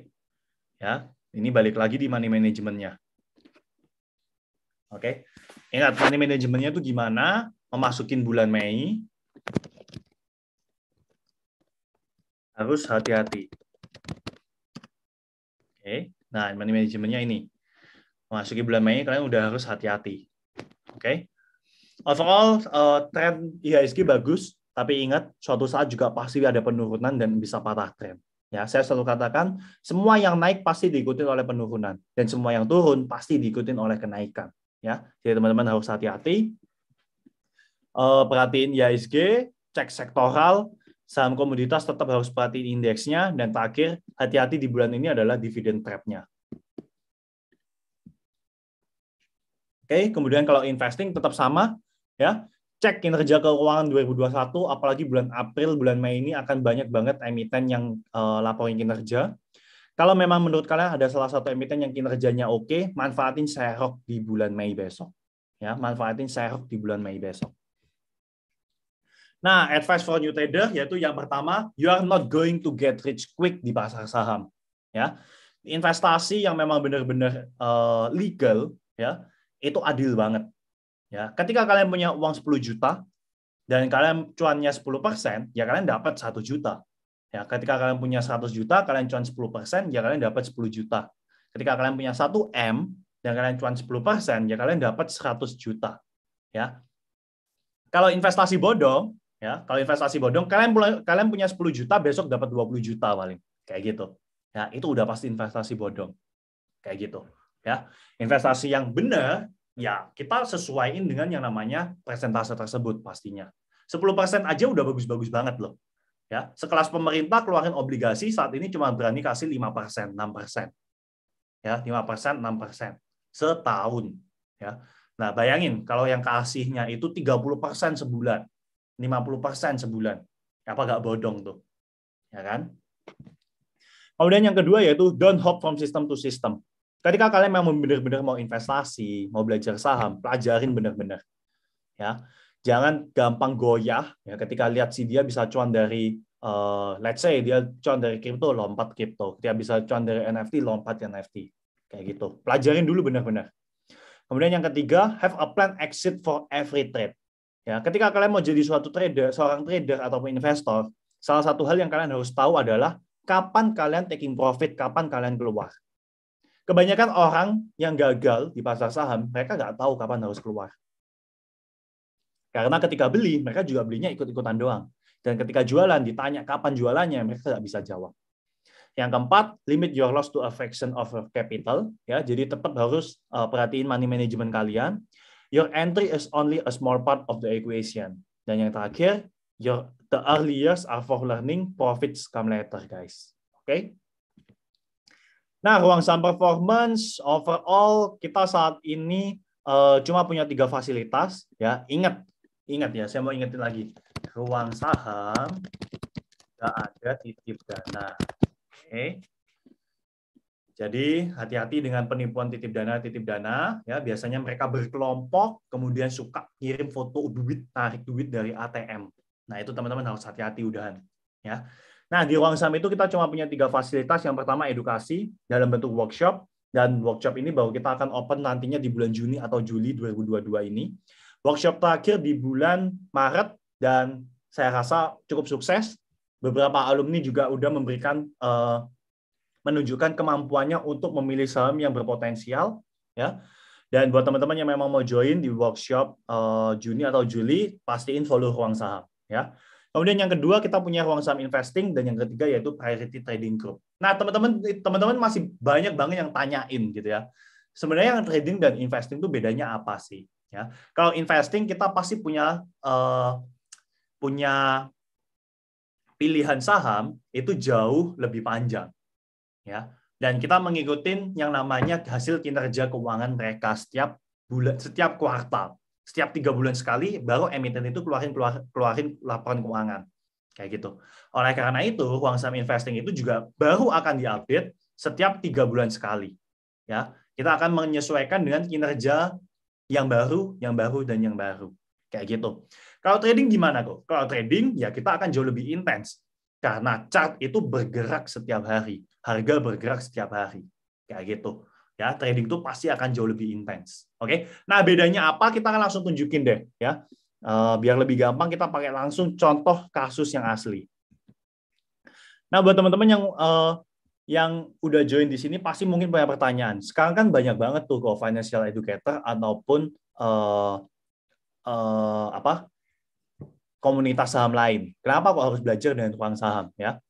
Ya, ini balik lagi di money managementnya. Oke. Okay? Ingat money managementnya itu gimana? Memasukin bulan Mei harus hati-hati. Nah, money management-nya ini. Memasuki bulan Mei, kalian udah harus hati-hati. Oke? Okay? Overall, uh, trend e IHSG bagus, tapi ingat, suatu saat juga pasti ada penurunan dan bisa patah trend. Ya, saya selalu katakan, semua yang naik pasti diikuti oleh penurunan, dan semua yang turun pasti diikuti oleh kenaikan. Ya, jadi teman-teman harus hati-hati. Uh, perhatiin e IHSG, cek sektoral, saham komoditas tetap harus perhatiin indeksnya, dan terakhir, hati-hati di bulan ini adalah dividend trap-nya. Oke, kemudian kalau investing tetap sama, ya cek kinerja keuangan 2021, apalagi bulan April, bulan Mei ini akan banyak banget emiten yang uh, laporin kinerja. Kalau memang menurut kalian ada salah satu emiten yang kinerjanya oke, manfaatin serok di bulan Mei besok. Ya, manfaatin serok di bulan Mei besok. Nah, advice for new trader yaitu yang pertama, you are not going to get rich quick di pasar saham. Ya, investasi yang memang benar-benar uh, legal, ya, itu adil banget. Ya, ketika kalian punya uang 10 juta dan kalian cuannya 10 persen, ya kalian dapat satu juta. Ya, ketika kalian punya 100 juta, kalian cuan 10 persen, ya kalian dapat 10 juta. Ketika kalian punya satu M dan kalian cuan 10 persen, ya kalian dapat 100 juta. Ya, kalau investasi bodong, Ya, kalau investasi bodong, kalian kalian punya 10 juta, besok dapat 20 juta paling. Kayak gitu. Ya, itu udah pasti investasi bodong. Kayak gitu. Ya, investasi yang benar ya kita sesuaiin dengan yang namanya presentase tersebut pastinya. 10% aja udah bagus-bagus banget loh. Ya, sekelas pemerintah keluarin obligasi saat ini cuma berani kasih 5%, 6%. Ya, 5%, 6% setahun, ya. Nah, bayangin kalau yang kasihnya itu 30% sebulan. 50% sebulan. Apa nggak bodong tuh? Ya kan? Kemudian yang kedua yaitu don't hop from system to system. Ketika kalian memang benar-benar mau investasi, mau belajar saham, pelajarin benar-benar. Ya. Jangan gampang goyah ya ketika lihat si dia bisa cuan dari uh, let's say dia cuan dari kripto lompat kripto, dia bisa cuan dari NFT lompat NFT. Kayak gitu. Pelajarin dulu benar-benar. Kemudian yang ketiga, have a plan exit for every trade. Ya, ketika kalian mau jadi suatu trader, seorang trader atau investor, salah satu hal yang kalian harus tahu adalah kapan kalian taking profit, kapan kalian keluar. Kebanyakan orang yang gagal di pasar saham, mereka nggak tahu kapan harus keluar. Karena ketika beli, mereka juga belinya ikut-ikutan doang. Dan ketika jualan, ditanya kapan jualannya, mereka nggak bisa jawab. Yang keempat, limit your loss to a fraction of your capital. Ya, jadi tetap harus eh, perhatiin money management kalian. Your entry is only a small part of the equation. Dan yang terakhir, your the early years are for learning, profits come later, guys. Oke? Okay? Nah, ruang saham performance overall kita saat ini uh, cuma punya tiga fasilitas ya. Ingat, ingat ya, saya mau ingetin lagi. Ruang saham nggak ada titip dana. Oke. Okay. Jadi hati-hati dengan penipuan titip dana titip dana ya biasanya mereka berkelompok kemudian suka kirim foto duit tarik duit dari ATM. Nah itu teman-teman harus hati-hati udahan ya. Nah di ruang saham itu kita cuma punya tiga fasilitas. Yang pertama edukasi dalam bentuk workshop dan workshop ini baru kita akan open nantinya di bulan Juni atau Juli 2022 ini. Workshop terakhir di bulan Maret dan saya rasa cukup sukses. Beberapa alumni juga udah memberikan eh, menunjukkan kemampuannya untuk memilih saham yang berpotensial ya. Dan buat teman-teman yang memang mau join di workshop uh, Juni atau Juli, pastiin follow ruang saham ya. Kemudian yang kedua kita punya ruang saham investing dan yang ketiga yaitu priority trading group. Nah, teman-teman teman-teman masih banyak banget yang tanyain gitu ya. Sebenarnya yang trading dan investing itu bedanya apa sih? Ya. Kalau investing kita pasti punya uh, punya pilihan saham itu jauh lebih panjang ya dan kita mengikuti yang namanya hasil kinerja keuangan mereka setiap bulan setiap kuartal setiap tiga bulan sekali baru emiten itu keluarin keluar, keluarin laporan keuangan kayak gitu oleh karena itu uang saham investing itu juga baru akan diupdate setiap tiga bulan sekali ya kita akan menyesuaikan dengan kinerja yang baru yang baru dan yang baru kayak gitu kalau trading gimana kok kalau trading ya kita akan jauh lebih intens karena chart itu bergerak setiap hari harga bergerak setiap hari. Kayak gitu. Ya, trading itu pasti akan jauh lebih intens. Oke. Nah, bedanya apa? Kita akan langsung tunjukin deh, ya. Eh, biar lebih gampang kita pakai langsung contoh kasus yang asli. Nah, buat teman-teman yang eh, yang udah join di sini pasti mungkin punya pertanyaan. Sekarang kan banyak banget tuh kalau financial educator ataupun uh, uh, apa komunitas saham lain. Kenapa kok harus belajar dengan tukang saham ya?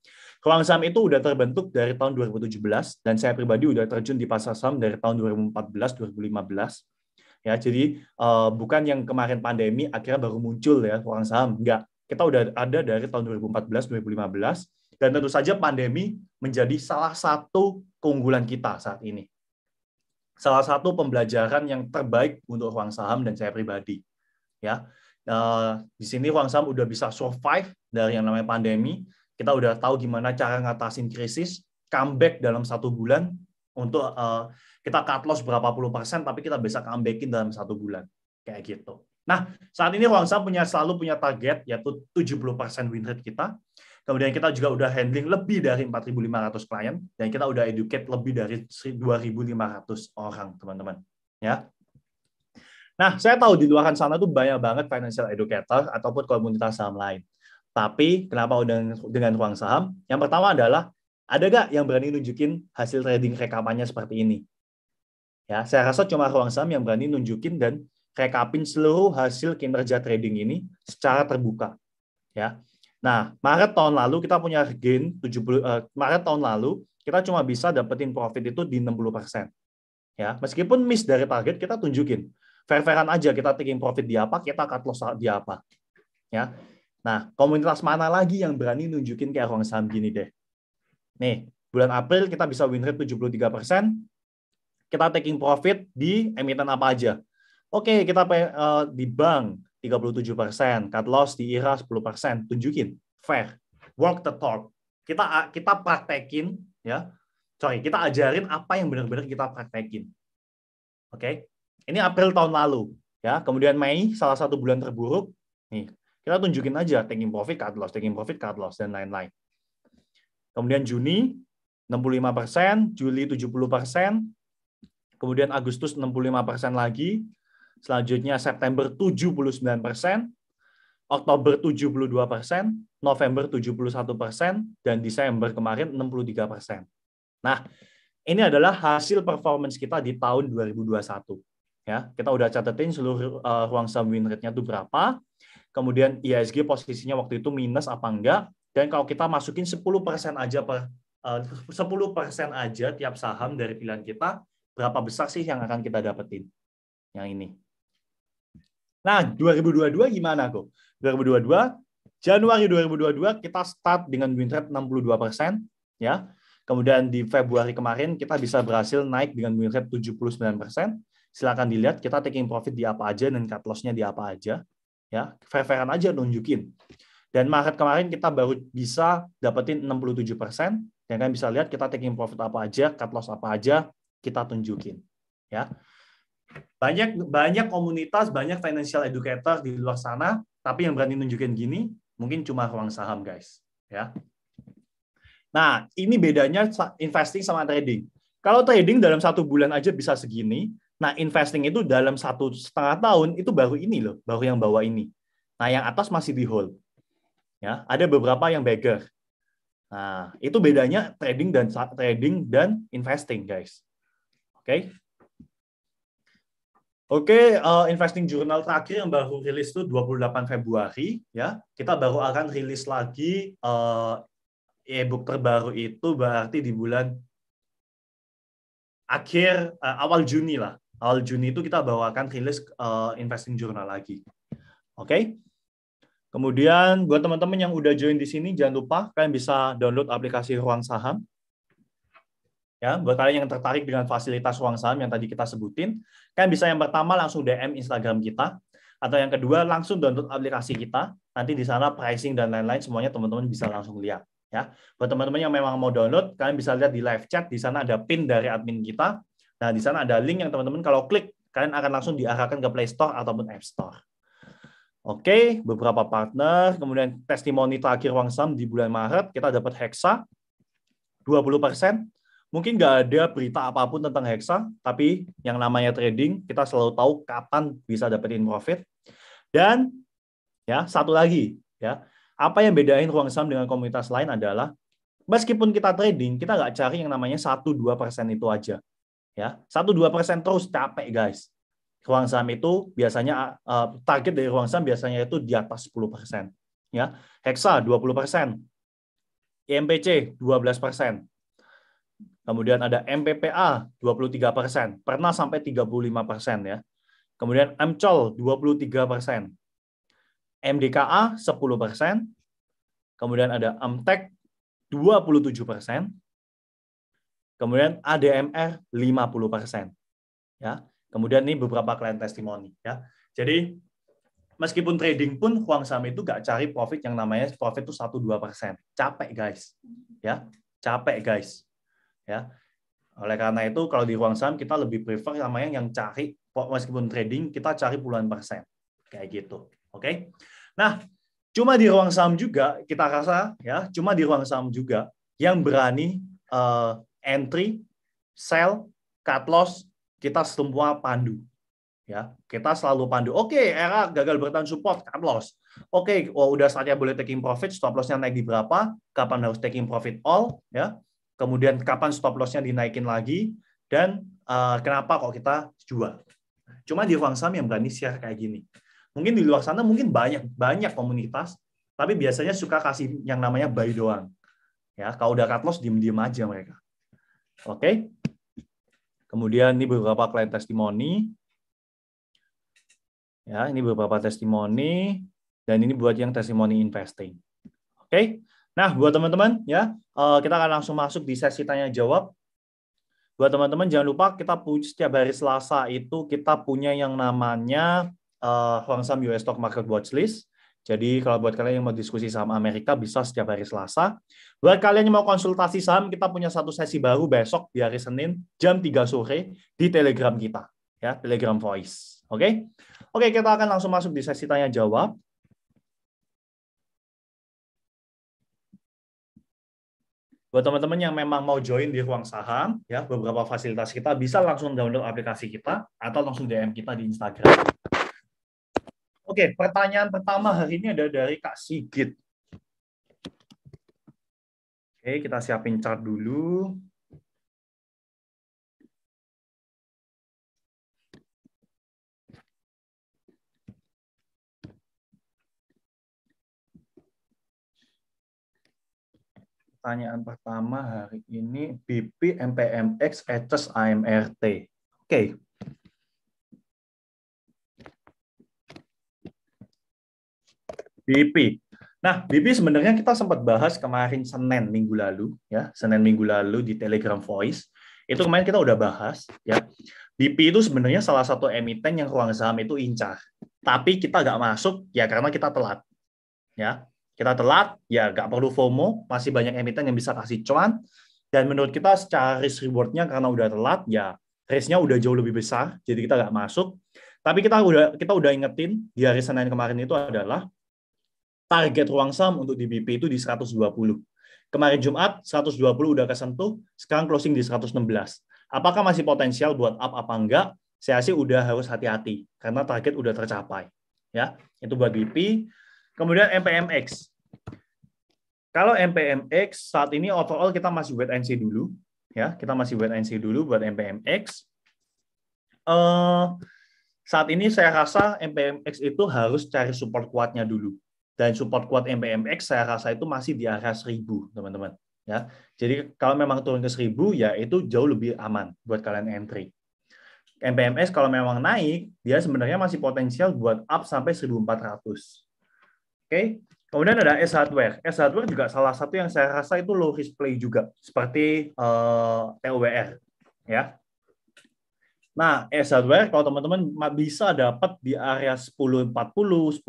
Kurang saham itu udah terbentuk dari tahun 2017 dan saya pribadi udah terjun di pasar saham dari tahun 2014 2015. Ya, jadi uh, bukan yang kemarin pandemi akhirnya baru muncul ya kurang saham, enggak. Kita udah ada dari tahun 2014 2015 dan tentu saja pandemi menjadi salah satu keunggulan kita saat ini. Salah satu pembelajaran yang terbaik untuk ruang saham dan saya pribadi. Ya. Uh, di sini ruang saham udah bisa survive dari yang namanya pandemi kita udah tahu gimana cara ngatasin krisis, comeback dalam satu bulan untuk uh, kita cut loss berapa puluh persen, tapi kita bisa comebackin dalam satu bulan. Kayak gitu. Nah, saat ini ruang saham punya selalu punya target, yaitu 70% win rate kita. Kemudian kita juga udah handling lebih dari 4.500 klien, dan kita udah educate lebih dari 2.500 orang, teman-teman. Ya, Nah, saya tahu di luar sana tuh banyak banget financial educator ataupun komunitas saham lain. Tapi kenapa dengan, dengan ruang saham? Yang pertama adalah ada gak yang berani nunjukin hasil trading rekapannya seperti ini? Ya, saya rasa cuma ruang saham yang berani nunjukin dan rekapin seluruh hasil kinerja trading ini secara terbuka. Ya. Nah, Maret tahun lalu kita punya gain 70 uh, eh, Maret tahun lalu kita cuma bisa dapetin profit itu di 60%. Ya, meskipun miss dari target kita tunjukin. Fair-fairan aja kita taking profit di apa, kita cut loss di apa. Ya. Nah, komunitas mana lagi yang berani nunjukin kayak ruang saham gini deh? Nih, bulan April kita bisa win rate 73 persen, kita taking profit di emiten apa aja. Oke, okay, kita uh, di bank 37 persen, cut loss di IRA 10 persen, tunjukin fair, walk the talk. Kita kita praktekin ya, sorry kita ajarin apa yang benar-benar kita praktekin. Oke, okay? ini April tahun lalu ya, kemudian Mei salah satu bulan terburuk. Nih, kita tunjukin aja taking profit, cut loss, taking profit, cut loss, dan lain-lain. Kemudian Juni 65%, Juli 70%, kemudian Agustus 65% lagi, selanjutnya September 79%, Oktober 72%, November 71%, dan Desember kemarin 63%. Nah, ini adalah hasil performance kita di tahun 2021. Ya, kita udah catetin seluruh uh, ruang saham win nya itu berapa kemudian IHSG e posisinya waktu itu minus apa enggak, dan kalau kita masukin 10% aja per 10% eh, aja tiap saham dari pilihan kita, berapa besar sih yang akan kita dapetin? Yang ini. Nah, 2022 gimana kok? 2022 Januari 2022 kita start dengan win rate 62% ya. Kemudian di Februari kemarin kita bisa berhasil naik dengan win rate 79%. Silahkan dilihat kita taking profit di apa aja dan cut loss-nya di apa aja ya fair-fairan aja nunjukin dan Maret kemarin kita baru bisa dapetin 67 persen dan ya kan bisa lihat kita taking profit apa aja cut loss apa aja kita tunjukin ya banyak banyak komunitas banyak financial educator di luar sana tapi yang berani nunjukin gini mungkin cuma ruang saham guys ya nah ini bedanya investing sama trading kalau trading dalam satu bulan aja bisa segini Nah, investing itu dalam satu setengah tahun itu baru ini loh, baru yang bawah ini. Nah, yang atas masih di hold. Ya, ada beberapa yang beggar. Nah, itu bedanya trading dan trading dan investing, guys. Oke. Okay? Oke, okay, uh, eh, investing jurnal terakhir yang baru rilis itu 28 Februari ya. Kita baru akan rilis lagi uh, e-book terbaru itu berarti di bulan akhir uh, awal Juni lah awal Juni itu kita bawakan rilis uh, investing jurnal lagi. Oke. Okay? Kemudian buat teman-teman yang udah join di sini jangan lupa kalian bisa download aplikasi Ruang Saham. Ya, buat kalian yang tertarik dengan fasilitas Ruang Saham yang tadi kita sebutin, kalian bisa yang pertama langsung DM Instagram kita atau yang kedua langsung download aplikasi kita. Nanti di sana pricing dan lain-lain semuanya teman-teman bisa langsung lihat ya. Buat teman-teman yang memang mau download, kalian bisa lihat di live chat di sana ada pin dari admin kita Nah, di sana ada link yang teman-teman kalau klik, kalian akan langsung diarahkan ke Play Store ataupun App Store. Oke, beberapa partner, kemudian testimoni terakhir Wang Sam di bulan Maret, kita dapat Hexa, 20%. Mungkin nggak ada berita apapun tentang Hexa, tapi yang namanya trading, kita selalu tahu kapan bisa dapetin profit. Dan ya satu lagi, ya apa yang bedain ruang saham dengan komunitas lain adalah meskipun kita trading, kita nggak cari yang namanya 1-2% itu aja ya satu dua persen terus capek guys ruang saham itu biasanya uh, target dari ruang saham biasanya itu di atas sepuluh persen ya hexa puluh persen IMPC belas persen kemudian ada MPPA dua puluh tiga persen pernah sampai tiga puluh lima persen ya kemudian MCOL tiga persen MDKA sepuluh persen kemudian ada e dua puluh tujuh persen Kemudian ADMR 50%. Ya. Kemudian ini beberapa klien testimoni ya. Jadi meskipun trading pun Huang Sam itu gak cari profit yang namanya profit itu 1 2%. Capek guys. Ya. Capek guys. Ya. Oleh karena itu kalau di Huang Sam kita lebih prefer namanya yang cari meskipun trading kita cari puluhan persen. Kayak gitu. Oke. Okay? Nah, cuma di ruang saham juga kita rasa ya, cuma di ruang saham juga yang berani uh, entry, sell, cut loss, kita semua pandu. Ya, kita selalu pandu. Oke, okay, era gagal bertahan support, cut loss. Oke, okay, oh, udah saatnya boleh taking profit, stop lossnya naik di berapa, kapan harus taking profit all, ya. Kemudian kapan stop lossnya dinaikin lagi, dan uh, kenapa kok kita jual. Cuma di ruang saham yang berani share kayak gini. Mungkin di luar sana mungkin banyak banyak komunitas, tapi biasanya suka kasih yang namanya buy doang. Ya, kalau udah cut loss diem-diem aja mereka. Oke. Okay? Kemudian ini beberapa klien testimoni. Ya, ini beberapa testimoni dan ini buat yang testimoni investing. Oke. Okay? Nah, buat teman-teman ya, eh, kita akan langsung masuk di sesi tanya jawab. Buat teman-teman jangan lupa kita setiap hari Selasa itu kita punya yang namanya uh, eh, US Stock Market Watchlist jadi kalau buat kalian yang mau diskusi saham Amerika bisa setiap hari Selasa. Buat kalian yang mau konsultasi saham, kita punya satu sesi baru besok di hari Senin jam 3 sore di Telegram kita, ya, Telegram Voice. Oke? Oke, kita akan langsung masuk di sesi tanya jawab. Buat teman-teman yang memang mau join di ruang saham, ya, beberapa fasilitas kita bisa langsung download aplikasi kita atau langsung DM kita di Instagram. Oke, pertanyaan pertama hari ini ada dari Kak Sigit. Oke, kita siapin chart dulu. pertanyaan pertama hari ini BP MPMX ECES AMRT. Oke, okay. BP. Nah, BP sebenarnya kita sempat bahas kemarin Senin minggu lalu ya, Senin minggu lalu di Telegram Voice. Itu kemarin kita udah bahas ya. BP itu sebenarnya salah satu emiten yang ruang saham itu incar. Tapi kita nggak masuk ya karena kita telat. Ya, kita telat, ya nggak perlu FOMO, masih banyak emiten yang bisa kasih cuan. Dan menurut kita secara risk rewardnya karena udah telat, ya risknya udah jauh lebih besar, jadi kita nggak masuk. Tapi kita udah kita udah ingetin di hari Senin kemarin itu adalah target ruang saham untuk di BP itu di 120. Kemarin Jumat 120 udah kesentuh, sekarang closing di 116. Apakah masih potensial buat up apa enggak? Saya sih udah harus hati-hati karena target udah tercapai. Ya, itu buat BP. Kemudian MPMX. Kalau MPMX saat ini overall kita masih wait and see dulu, ya kita masih wait and see dulu buat MPMX. Uh, eh, saat ini saya rasa MPMX itu harus cari support kuatnya dulu dan support kuat MPMX saya rasa itu masih di area 1000 teman-teman ya jadi kalau memang turun ke 1000 ya itu jauh lebih aman buat kalian entry MPMS kalau memang naik dia sebenarnya masih potensial buat up sampai 1400 oke okay? kemudian ada S hardware S hardware juga salah satu yang saya rasa itu low risk play juga seperti uh, eh, TOWR ya Nah, as eh, hardware kalau teman-teman bisa dapat di area 1040, 1050,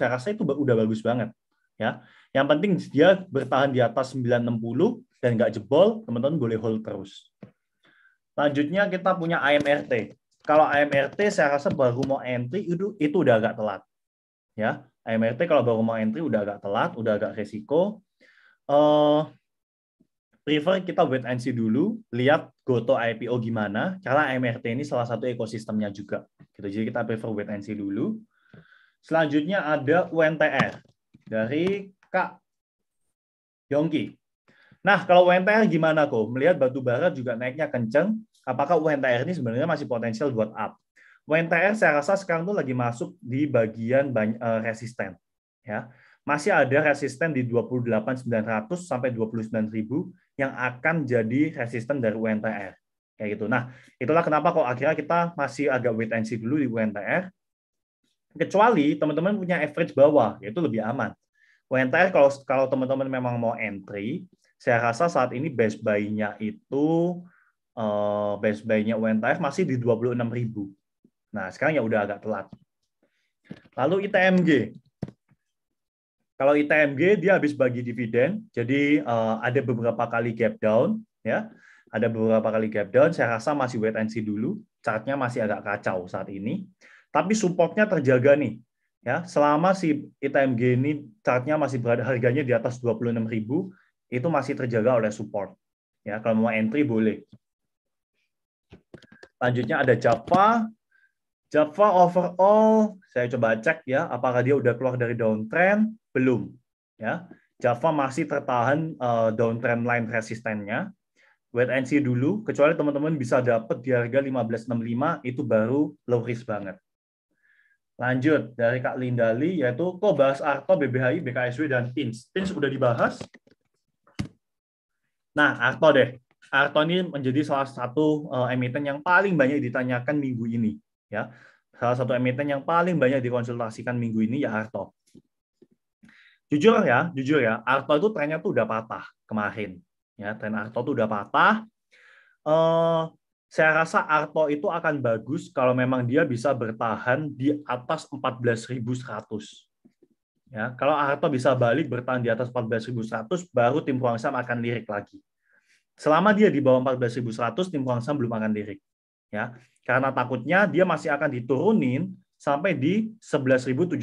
saya rasa itu udah bagus banget. Ya, yang penting dia bertahan di atas 960 dan nggak jebol, teman-teman boleh hold terus. Lanjutnya kita punya AMRT. Kalau AMRT saya rasa baru mau entry itu itu udah agak telat. Ya, AMRT kalau baru mau entry udah agak telat, udah agak resiko. Uh, prefer kita wait and see dulu, lihat Goto IPO gimana, karena MRT ini salah satu ekosistemnya juga. Gitu. Jadi kita prefer wait and see dulu. Selanjutnya ada UNTR dari Kak Yongki. Nah, kalau UNTR gimana kok? Melihat batu bara juga naiknya kenceng, apakah UNTR ini sebenarnya masih potensial buat up? UNTR saya rasa sekarang tuh lagi masuk di bagian eh, resisten. Ya masih ada resisten di 28.900 sampai 29.000 yang akan jadi resisten dari UNTR kayak gitu. Nah, itulah kenapa kok akhirnya kita masih agak wait and see dulu di UNTR. Kecuali teman-teman punya average bawah, yaitu lebih aman. UNTR kalau kalau teman-teman memang mau entry, saya rasa saat ini base buy-nya itu uh, eh, base buy-nya UNTR masih di 26.000. Nah, sekarang ya udah agak telat. Lalu ITMG. Kalau ITMG dia habis bagi dividen, jadi uh, ada beberapa kali gap down, ya. Ada beberapa kali gap down. Saya rasa masih wait and see dulu. Chartnya masih agak kacau saat ini. Tapi supportnya terjaga nih. Ya, selama si ITMG ini chartnya masih berada harganya di atas 26.000 itu masih terjaga oleh support. Ya, kalau mau entry boleh. Selanjutnya ada Java, Java overall saya coba cek ya apakah dia udah keluar dari downtrend belum ya Java masih tertahan uh, downtrend line resistennya wait and see dulu kecuali teman-teman bisa dapat di harga 1565 itu baru low risk banget lanjut dari Kak Lindali yaitu kok bahas Arto BBHI BKSW dan Pins Pins udah dibahas nah Arto deh Arto ini menjadi salah satu eh, emiten yang paling banyak ditanyakan minggu ini Ya, salah satu emiten yang paling banyak dikonsultasikan minggu ini ya Arto. Jujur ya, jujur ya, Arto itu trennya tuh udah patah kemarin. Ya, tren Arto tuh udah patah. Uh, saya rasa Arto itu akan bagus kalau memang dia bisa bertahan di atas 14.100. Ya, kalau Arto bisa balik bertahan di atas 14.100, baru tim Huang Sam akan lirik lagi. Selama dia di bawah 14.100, tim Huang Sam belum akan lirik ya karena takutnya dia masih akan diturunin sampai di 11.775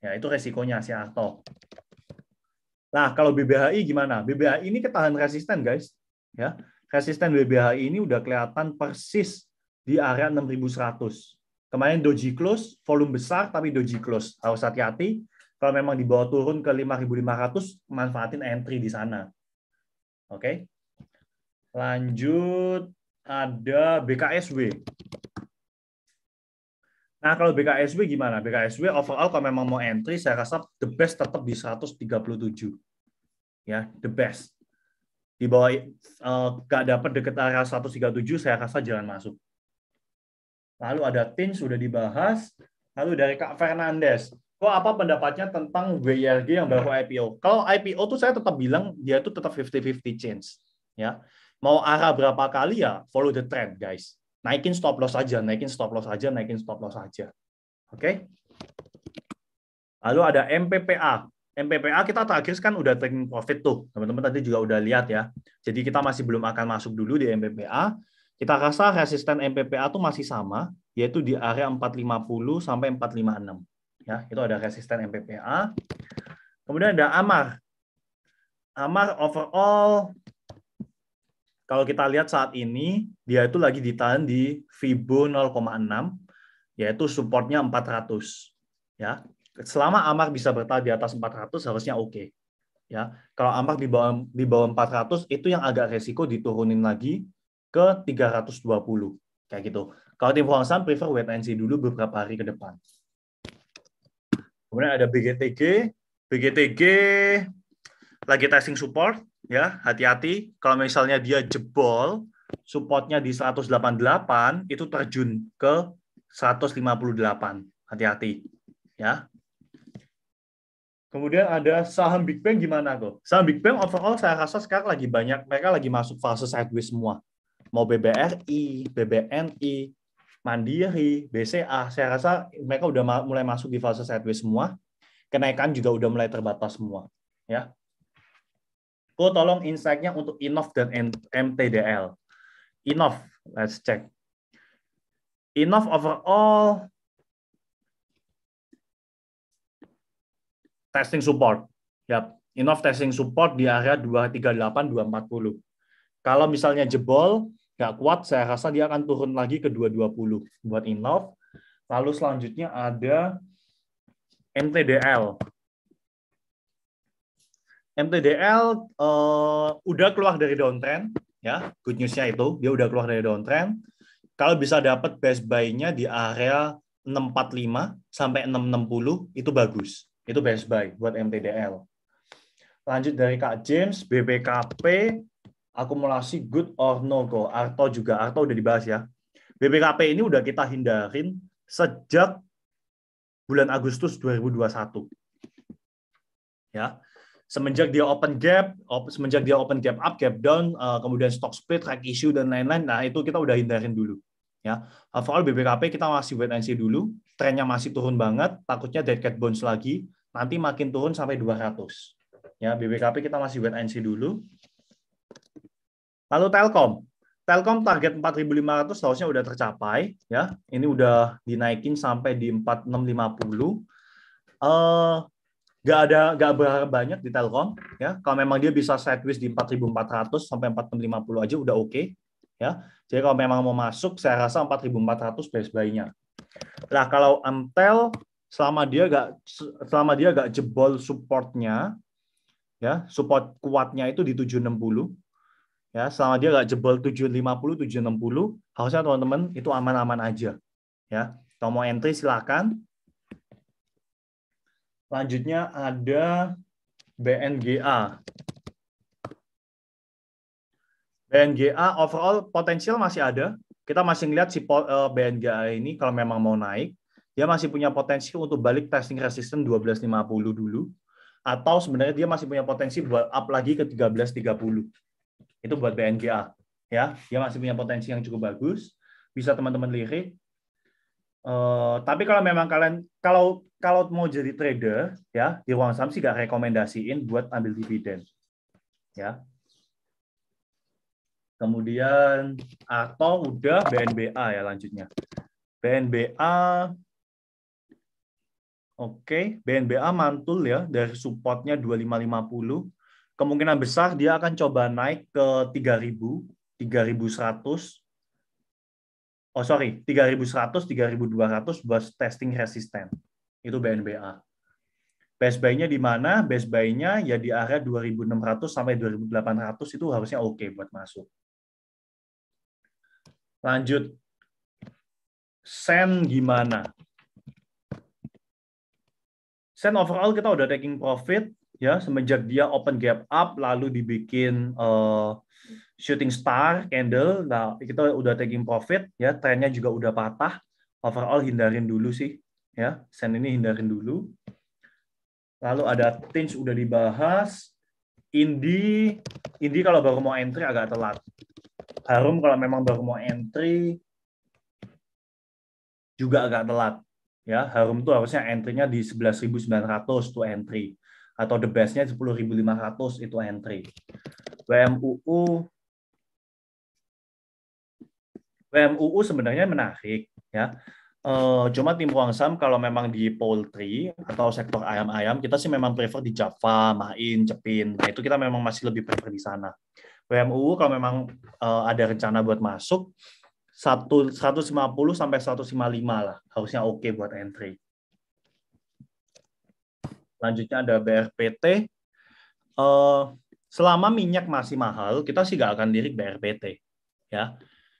ya itu resikonya si Arto nah kalau BBHI gimana BBHI ini ketahan resisten guys ya resisten BBHI ini udah kelihatan persis di area 6.100 Kemarin doji close, volume besar tapi doji close. Harus hati-hati. Kalau memang dibawa turun ke 5.500, manfaatin entry di sana. Oke. Okay? Lanjut ada BKSW. Nah, kalau BKSW gimana? BKSW overall kalau memang mau entry, saya rasa the best tetap di 137. Ya, the best. Di bawah uh, eh, dapat deket area 137, saya rasa jalan masuk. Lalu ada TIN sudah dibahas. Lalu dari Kak Fernandes, kok apa pendapatnya tentang WRG yang baru IPO? Kalau IPO tuh saya tetap bilang dia itu tetap 50-50 chance. Ya, mau arah berapa kali ya follow the trend guys naikin stop loss aja naikin stop loss aja naikin stop loss aja oke okay? lalu ada MPPA MPPA kita terakhir kan udah taking profit tuh teman-teman tadi juga udah lihat ya jadi kita masih belum akan masuk dulu di MPPA kita rasa resisten MPPA tuh masih sama yaitu di area 450 sampai 456 ya itu ada resisten MPPA kemudian ada AMAR AMAR overall kalau kita lihat saat ini, dia itu lagi ditahan di Fibo 0,6, yaitu supportnya 400. Ya, selama Amar bisa bertahan di atas 400 harusnya oke. Okay. Ya, kalau Amar di bawah di bawah 400 itu yang agak resiko diturunin lagi ke 320 kayak gitu. Kalau tim Huang San prefer wait and see dulu beberapa hari ke depan. Kemudian ada BGTG, BGTG lagi testing support, ya hati-hati kalau misalnya dia jebol supportnya di 188 itu terjun ke 158 hati-hati ya kemudian ada saham Big Bang gimana kok saham Big Bang overall saya rasa sekarang lagi banyak mereka lagi masuk fase sideways semua mau BBRI BBNI Mandiri BCA saya rasa mereka udah mulai masuk di fase sideways semua kenaikan juga udah mulai terbatas semua ya Ko tolong insight-nya untuk INOV dan MTDL. INOV, let's check. INOV overall testing support. Yap, INOV testing support di area 238 240. Kalau misalnya jebol, nggak kuat, saya rasa dia akan turun lagi ke 220 buat INOV. Lalu selanjutnya ada MTDL. MTDL uh, eh, udah keluar dari downtrend ya good newsnya itu dia udah keluar dari downtrend kalau bisa dapat best buy-nya di area 645 sampai 660 itu bagus itu best buy buat MTDL lanjut dari Kak James BBKP akumulasi good or no go Arto juga Arto udah dibahas ya BBKP ini udah kita hindarin sejak bulan Agustus 2021 ya semenjak dia open gap, op, semenjak dia open gap up, gap down, uh, kemudian stock split, track issue dan lain-lain, nah itu kita udah hindarin dulu. Ya, overall BBKP kita masih wait and see dulu, trennya masih turun banget, takutnya dead cat bounce lagi, nanti makin turun sampai 200. Ya, BBKP kita masih wait and see dulu. Lalu Telkom. Telkom target 4.500 seharusnya udah tercapai ya. Ini udah dinaikin sampai di 4650. Eh uh, nggak ada nggak berharap banyak di Telkom ya kalau memang dia bisa sideways di 4400 sampai 4650 aja udah oke okay, ya jadi kalau memang mau masuk saya rasa 4400 best buy-nya nah kalau Amtel selama dia nggak selama dia nggak jebol supportnya ya support kuatnya itu di 760 ya selama dia nggak jebol 750 760 harusnya teman-teman itu aman-aman aja ya kalau mau entry silakan Lanjutnya ada BNGA. BNGA overall potensial masih ada. Kita masih melihat si eh, BNGA ini kalau memang mau naik, dia masih punya potensi untuk balik testing resistance 1250 dulu atau sebenarnya dia masih punya potensi buat up lagi ke 1330. Itu buat BNGA ya. Dia masih punya potensi yang cukup bagus. Bisa teman-teman lirik. Uh, tapi kalau memang kalian kalau kalau mau jadi trader ya di ruang saham sih nggak rekomendasiin buat ambil dividen ya kemudian atau udah BNBA ya lanjutnya BNBA oke okay, BNBA mantul ya dari supportnya 2550 kemungkinan besar dia akan coba naik ke 3000 3100 oh sorry 3100 3200 buat testing resisten itu BNBA. Best buy-nya di mana? Best buy-nya ya di area 2600 sampai 2800 itu harusnya oke okay buat masuk. Lanjut. Sen gimana? Sen overall kita udah taking profit ya semenjak dia open gap up lalu dibikin uh, shooting star candle nah kita udah taking profit ya trennya juga udah patah overall hindarin dulu sih ya send ini hindarin dulu lalu ada tinge udah dibahas indi indi kalau baru mau entry agak telat harum kalau memang baru mau entry juga agak telat ya harum tuh harusnya entry-nya di 11.900 tuh entry atau the best-nya 10.500 itu entry WMUU WMUU sebenarnya menarik ya Uh, cuma tim kuangsam kalau memang di poultry atau sektor ayam-ayam kita sih memang prefer di Java, Main, Cepin. Nah itu kita memang masih lebih prefer di sana. WMU kalau memang uh, ada rencana buat masuk 1, 150 sampai 155 lah harusnya oke okay buat entry. Selanjutnya ada BRPT. Uh, eh, selama minyak masih mahal kita sih gak akan lirik BRPT ya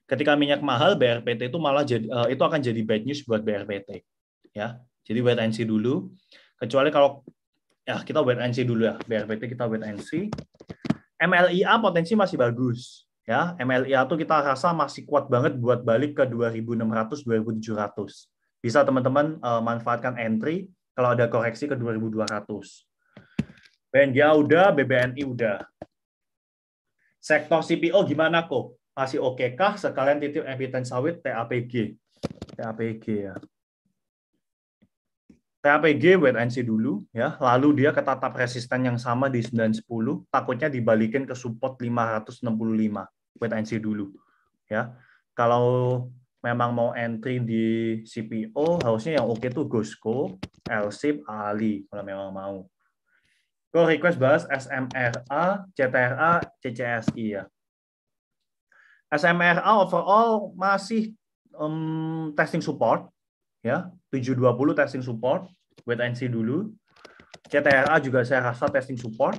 ketika minyak mahal BRPT itu malah jadi uh, itu akan jadi bad news buat BRPT ya jadi wait and see dulu kecuali kalau ya kita wait and see dulu ya BRPT kita wait and see MLIA potensi masih bagus ya MLIA tuh kita rasa masih kuat banget buat balik ke 2600 2700 bisa teman-teman uh, manfaatkan entry kalau ada koreksi ke 2200 BNJ udah BBNI udah sektor CPO gimana kok masih oke okay kah sekalian titip emiten sawit TAPG TAPG ya TAPG wait and see dulu ya. Lalu dia ketatap resisten yang sama di 910, takutnya dibalikin ke support 565. Wait and see dulu ya. Kalau memang mau entry di CPO harusnya yang oke okay tuh Gosco, Elsip Ali kalau memang mau. Go request bahas SMRA, CTRA, CCSI ya. SMRA overall masih um, testing support ya 720 testing support wait and see dulu CTRA juga saya rasa testing support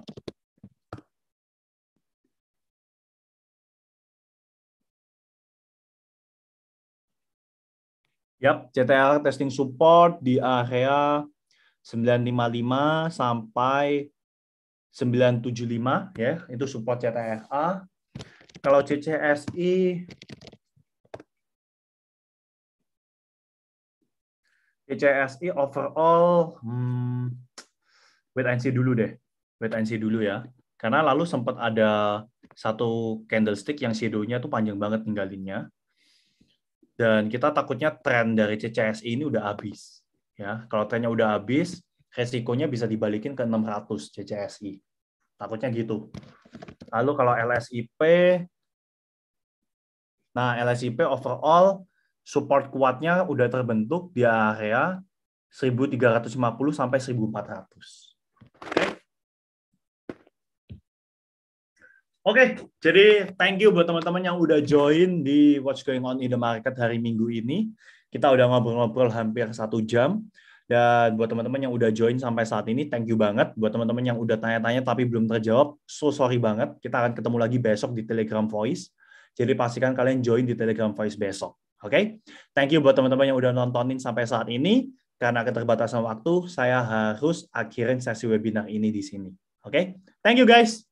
Yap, CTR testing support di area 955 sampai 975 ya, itu support CTRA. Kalau CCSI CCSI overall hmm, wait and see dulu deh. Wait and see dulu ya. Karena lalu sempat ada satu candlestick yang shadow-nya tuh panjang banget ninggalinnya. Dan kita takutnya tren dari CCSI ini udah habis. Ya, kalau trennya udah habis, resikonya bisa dibalikin ke 600 CCSI. Takutnya gitu. Lalu kalau LSIP, nah LSIP overall support kuatnya udah terbentuk di area 1350 sampai 1400. Oke. Okay. okay, jadi thank you buat teman-teman yang udah join di What's Going On in the Market hari Minggu ini. Kita udah ngobrol-ngobrol hampir satu jam. Dan buat teman-teman yang udah join sampai saat ini, thank you banget. Buat teman-teman yang udah tanya-tanya tapi belum terjawab, so sorry banget. Kita akan ketemu lagi besok di Telegram Voice. Jadi pastikan kalian join di Telegram Voice besok. Oke? Okay? Thank you buat teman-teman yang udah nontonin sampai saat ini. Karena keterbatasan waktu, saya harus akhirin sesi webinar ini di sini. Oke? Okay? Thank you guys.